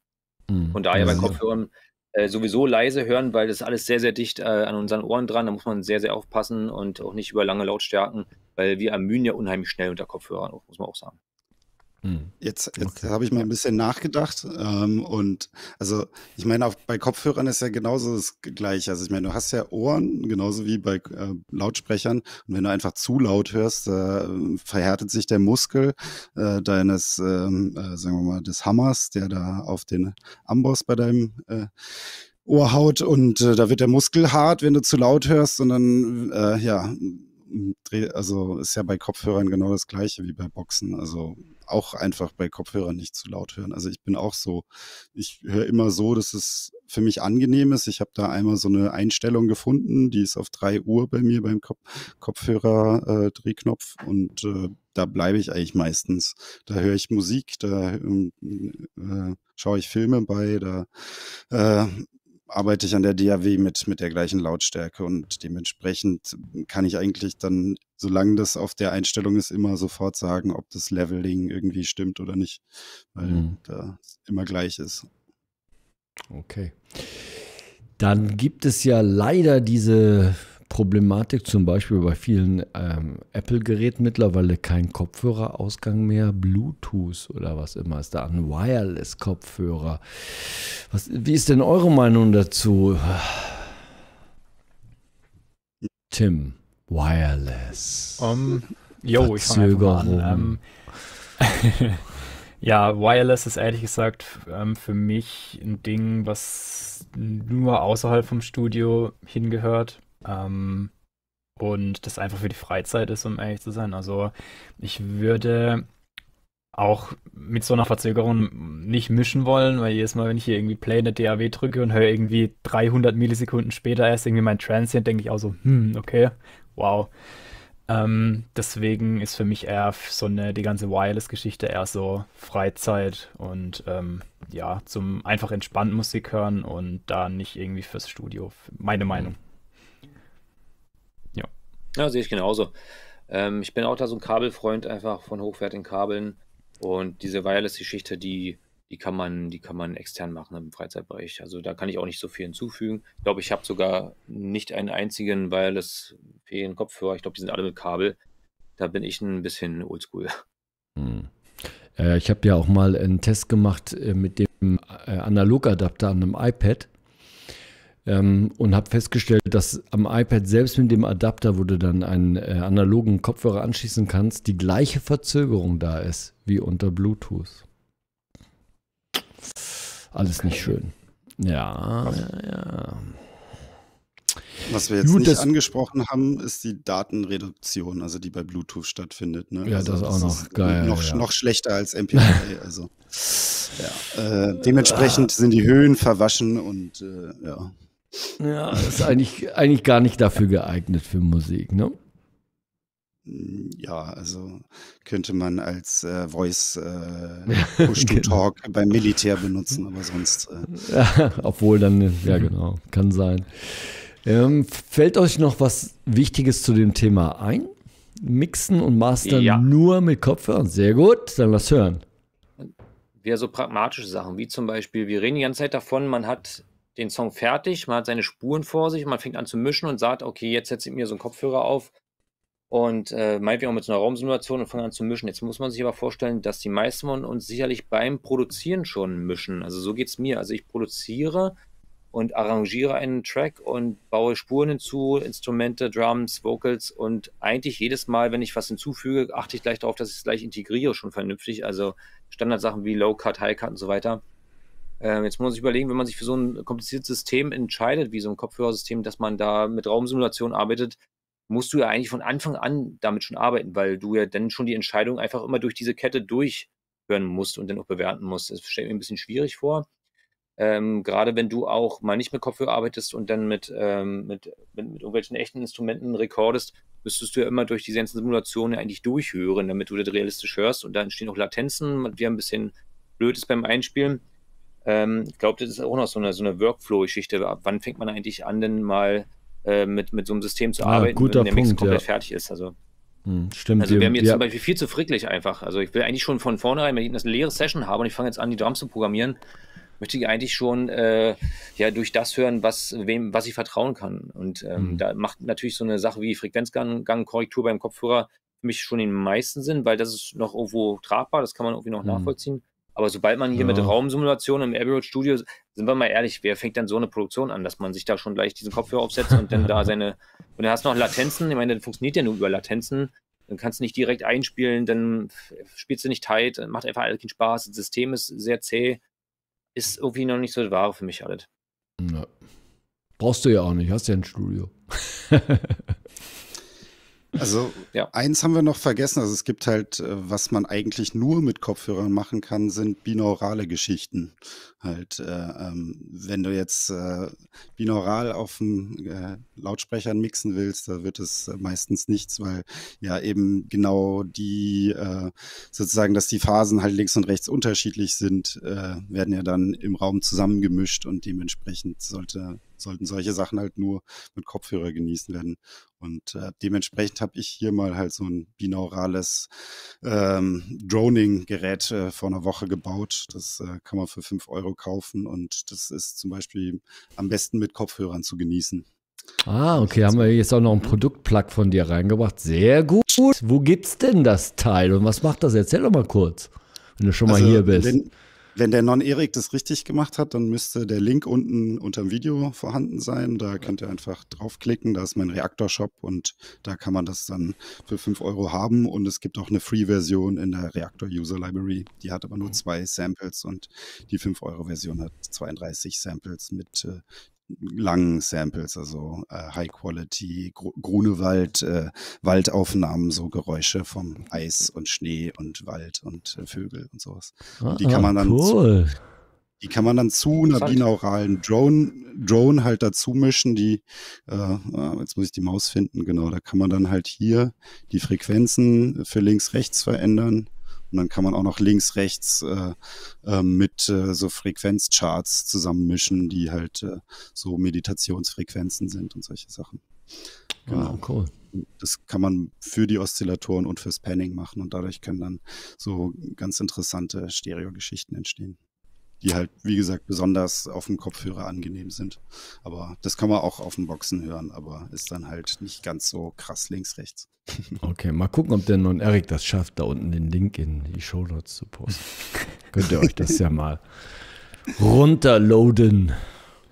Mhm. Von daher bei Kopfhörern äh, sowieso leise hören, weil das alles sehr, sehr dicht äh, an unseren Ohren dran. Da muss man sehr, sehr aufpassen und auch nicht über lange Lautstärken, weil wir ermüden ja unheimlich schnell unter Kopfhörern, muss man auch sagen. Mhm. Jetzt, jetzt okay. habe ich mal ein bisschen nachgedacht ähm, und also ich meine, auch bei Kopfhörern ist ja genauso das Gleiche. Also ich meine, du hast ja Ohren, genauso wie bei äh, Lautsprechern und wenn du einfach zu laut hörst, äh, verhärtet sich der Muskel äh, deines, ähm, äh, sagen wir mal, des Hammers, der da auf den Amboss bei deinem äh, Ohr haut und äh, da wird der Muskel hart, wenn du zu laut hörst und dann, äh, ja, hm, also ist ja bei Kopfhörern genau das gleiche wie bei Boxen. Also auch einfach bei Kopfhörern nicht zu laut hören. Also ich bin auch so, ich höre immer so, dass es für mich angenehm ist. Ich habe da einmal so eine Einstellung gefunden, die ist auf drei Uhr bei mir beim Kopf Kopfhörer-Drehknopf äh, und äh, da bleibe ich eigentlich meistens. Da höre ich Musik, da äh, äh schaue ich Filme bei, da äh, arbeite ich an der DAW mit, mit der gleichen Lautstärke und dementsprechend kann ich eigentlich dann, solange das auf der Einstellung ist, immer sofort sagen, ob das Leveling irgendwie stimmt oder nicht, weil mhm. da immer gleich ist. Okay. Dann gibt es ja leider diese Problematik zum Beispiel bei vielen ähm, Apple-Geräten mittlerweile kein Kopfhörerausgang mehr, Bluetooth oder was immer ist da ein Wireless-Kopfhörer. Wie ist denn eure Meinung dazu? Tim, Wireless. Um, jo, ich fange an. Ähm, [laughs] ja, Wireless ist ehrlich gesagt ähm, für mich ein Ding, was nur außerhalb vom Studio hingehört. Ähm, und das einfach für die Freizeit ist, um ehrlich zu sein. Also ich würde auch mit so einer Verzögerung nicht mischen wollen, weil jedes Mal, wenn ich hier irgendwie Play in der DAW drücke und höre irgendwie 300 Millisekunden später erst irgendwie mein Transient, denke ich auch so, hm, okay, wow. Ähm, deswegen ist für mich eher so eine, die ganze Wireless-Geschichte eher so Freizeit und ähm, ja, zum einfach entspannt Musik hören und da nicht irgendwie fürs Studio. Meine Meinung. Mhm. Ja, sehe ich genauso. Ähm, ich bin auch da so ein Kabelfreund einfach von hochwertigen Kabeln. Und diese Wireless-Geschichte, die, die, kann man, die kann man extern machen im Freizeitbereich. Also da kann ich auch nicht so viel hinzufügen. Ich glaube, ich habe sogar nicht einen einzigen wireless-fähigen Kopfhörer. Ich glaube, die sind alle mit Kabel. Da bin ich ein bisschen oldschool. Hm. Äh, ich habe ja auch mal einen Test gemacht äh, mit dem äh, Analogadapter an einem iPad ähm, und habe festgestellt, dass am iPad selbst mit dem Adapter, wo du dann einen äh, analogen Kopfhörer anschließen kannst, die gleiche Verzögerung da ist wie unter Bluetooth. Alles okay. nicht schön. Ja, ja, ja. Was wir jetzt Gut, nicht angesprochen haben, ist die Datenreduktion, also die bei Bluetooth stattfindet. Ne? Ja, also das, ist auch noch geil. Noch, ja. noch schlechter als MP3. [laughs] also, ja. äh, dementsprechend sind die Höhen verwaschen und äh, ja. Ja, ist eigentlich, eigentlich gar nicht dafür geeignet für Musik, ne? Ja, also könnte man als äh, Voice äh, [laughs] Push-to-Talk genau. beim Militär benutzen, aber sonst. Äh. Ja, obwohl dann, ja mhm. genau, kann sein. Ähm, fällt euch noch was Wichtiges zu dem Thema ein? Mixen und Mastern ja. nur mit Kopfhörern? Sehr gut, dann lass hören. Wäre so pragmatische Sachen, wie zum Beispiel, wir reden die ganze Zeit davon, man hat den Song fertig, man hat seine Spuren vor sich, man fängt an zu mischen und sagt, okay, jetzt setze ich mir so einen Kopfhörer auf und äh, meinetwegen auch mit so einer Raumsimulation und fange an zu mischen. Jetzt muss man sich aber vorstellen, dass die meisten von uns sicherlich beim Produzieren schon mischen. Also so geht es mir. Also ich produziere und arrangiere einen Track und baue Spuren hinzu, Instrumente, Drums, Vocals und eigentlich jedes Mal, wenn ich was hinzufüge, achte ich gleich darauf, dass ich es gleich integriere, schon vernünftig. Also Standardsachen wie Low Cut, High Cut und so weiter. Ähm, jetzt muss man sich überlegen, wenn man sich für so ein kompliziertes System entscheidet, wie so ein Kopfhörersystem, dass man da mit Raumsimulation arbeitet, musst du ja eigentlich von Anfang an damit schon arbeiten, weil du ja dann schon die Entscheidung einfach immer durch diese Kette durchhören musst und dann auch bewerten musst. Das stelle ich mir ein bisschen schwierig vor. Ähm, gerade wenn du auch mal nicht mit Kopfhörer arbeitest und dann mit, ähm, mit, mit, mit, irgendwelchen echten Instrumenten rekordest, müsstest du ja immer durch diese ganzen Simulationen eigentlich durchhören, damit du das realistisch hörst. Und da entstehen auch Latenzen, die ein bisschen blöd ist beim Einspielen. Ähm, ich glaube, das ist auch noch so eine, so eine Workflow-Geschichte. wann fängt man eigentlich an, denn mal äh, mit, mit so einem System zu ah, arbeiten, guter wenn der Punkt, Mix komplett ja. fertig ist? Also, hm, stimmt. Also wäre mir ja. zum Beispiel viel zu fricklich einfach. Also ich will eigentlich schon von vornherein, wenn ich eine leere Session habe und ich fange jetzt an, die Drums zu programmieren, möchte ich eigentlich schon äh, ja durch das hören, was wem, was ich vertrauen kann. Und ähm, mhm. da macht natürlich so eine Sache wie Frequenzgang, Korrektur beim Kopfhörer für mich schon den meisten Sinn, weil das ist noch irgendwo tragbar, das kann man irgendwie noch mhm. nachvollziehen. Aber sobald man hier ja. mit Raumsimulation im Abbey Road Studio, sind wir mal ehrlich, wer fängt dann so eine Produktion an, dass man sich da schon gleich diesen Kopfhörer aufsetzt und dann da [laughs] seine. Und dann hast du noch Latenzen. Ich meine, dann funktioniert ja nur über Latenzen. Dann kannst du nicht direkt einspielen, dann spielst du nicht tight, macht einfach alles keinen Spaß. Das System ist sehr zäh. Ist irgendwie noch nicht so das Wahre für mich alles. Ja. Brauchst du ja auch nicht, hast ja ein Studio. [laughs] Also [laughs] ja. eins haben wir noch vergessen, also es gibt halt, äh, was man eigentlich nur mit Kopfhörern machen kann, sind binaurale Geschichten. Halt, äh, ähm, wenn du jetzt äh, binaural auf dem äh, Lautsprechern mixen willst, da wird es äh, meistens nichts, weil ja eben genau die äh, sozusagen, dass die Phasen halt links und rechts unterschiedlich sind, werden ja dann im Raum zusammengemischt und dementsprechend sollte sollten solche Sachen halt nur mit Kopfhörer genießen werden. Und äh, dementsprechend habe ich hier mal halt so ein binaurales ähm, Droning-Gerät äh, vor einer Woche gebaut. Das äh, kann man für fünf Euro kaufen und das ist zum Beispiel am besten mit Kopfhörern zu genießen. Ah, okay, haben wir jetzt auch noch einen mhm. Produktplug von dir reingebracht. Sehr gut. Wo gibt's denn das Teil und was macht das? Erzähl doch mal kurz, wenn du schon mal also hier bist. Wenn, wenn der Non-Erik das richtig gemacht hat, dann müsste der Link unten unter dem Video vorhanden sein. Da könnt ihr einfach draufklicken. Da ist mein Reaktor-Shop und da kann man das dann für 5 Euro haben. Und es gibt auch eine Free-Version in der Reaktor-User-Library. Die hat aber nur mhm. zwei Samples und die 5-Euro-Version hat 32 Samples mit äh, langen Samples, also äh, High Quality, Gr Grunewald, äh, Waldaufnahmen, so Geräusche vom Eis und Schnee und Wald und äh, Vögel und sowas. Und die kann ah, man dann cool. zu, die kann man dann zu einer binauralen Drone, Drone halt dazu mischen, die, äh, ah, jetzt muss ich die Maus finden, genau, da kann man dann halt hier die Frequenzen für links, rechts verändern und dann kann man auch noch links, rechts äh, äh, mit äh, so Frequenzcharts zusammenmischen, die halt äh, so Meditationsfrequenzen sind und solche Sachen. Genau, oh, cool. Das kann man für die Oszillatoren und fürs Panning machen und dadurch können dann so ganz interessante Stereo-Geschichten entstehen die halt, wie gesagt, besonders auf dem Kopfhörer angenehm sind. Aber das kann man auch auf dem Boxen hören, aber ist dann halt nicht ganz so krass links, rechts. [laughs] Okay, mal gucken, ob der nun Erik das schafft, da unten den Link in die Show Notes zu posten. [laughs] Könnt ihr euch das ja mal runterloaden.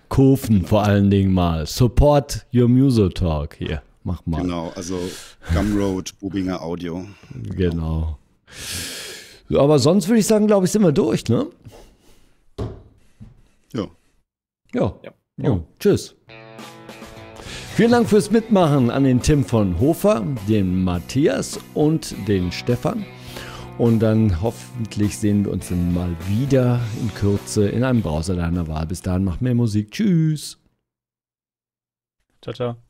Kofen genau. vor allen Dingen mal. Support your Music Talk hier. Mach mal. Genau, also Gumroad, Bubinger Audio. Genau. genau. Aber sonst würde ich sagen, glaube ich, sind wir durch, ne? Ja. ja. ja. Tschüss. Vielen Dank fürs Mitmachen an den Tim von Hofer, den Matthias und den Stefan. Und dann hoffentlich sehen wir uns dann mal wieder in Kürze in einem Browser deiner Wahl. Bis dahin, macht mehr Musik. Tschüss. Ciao, ciao.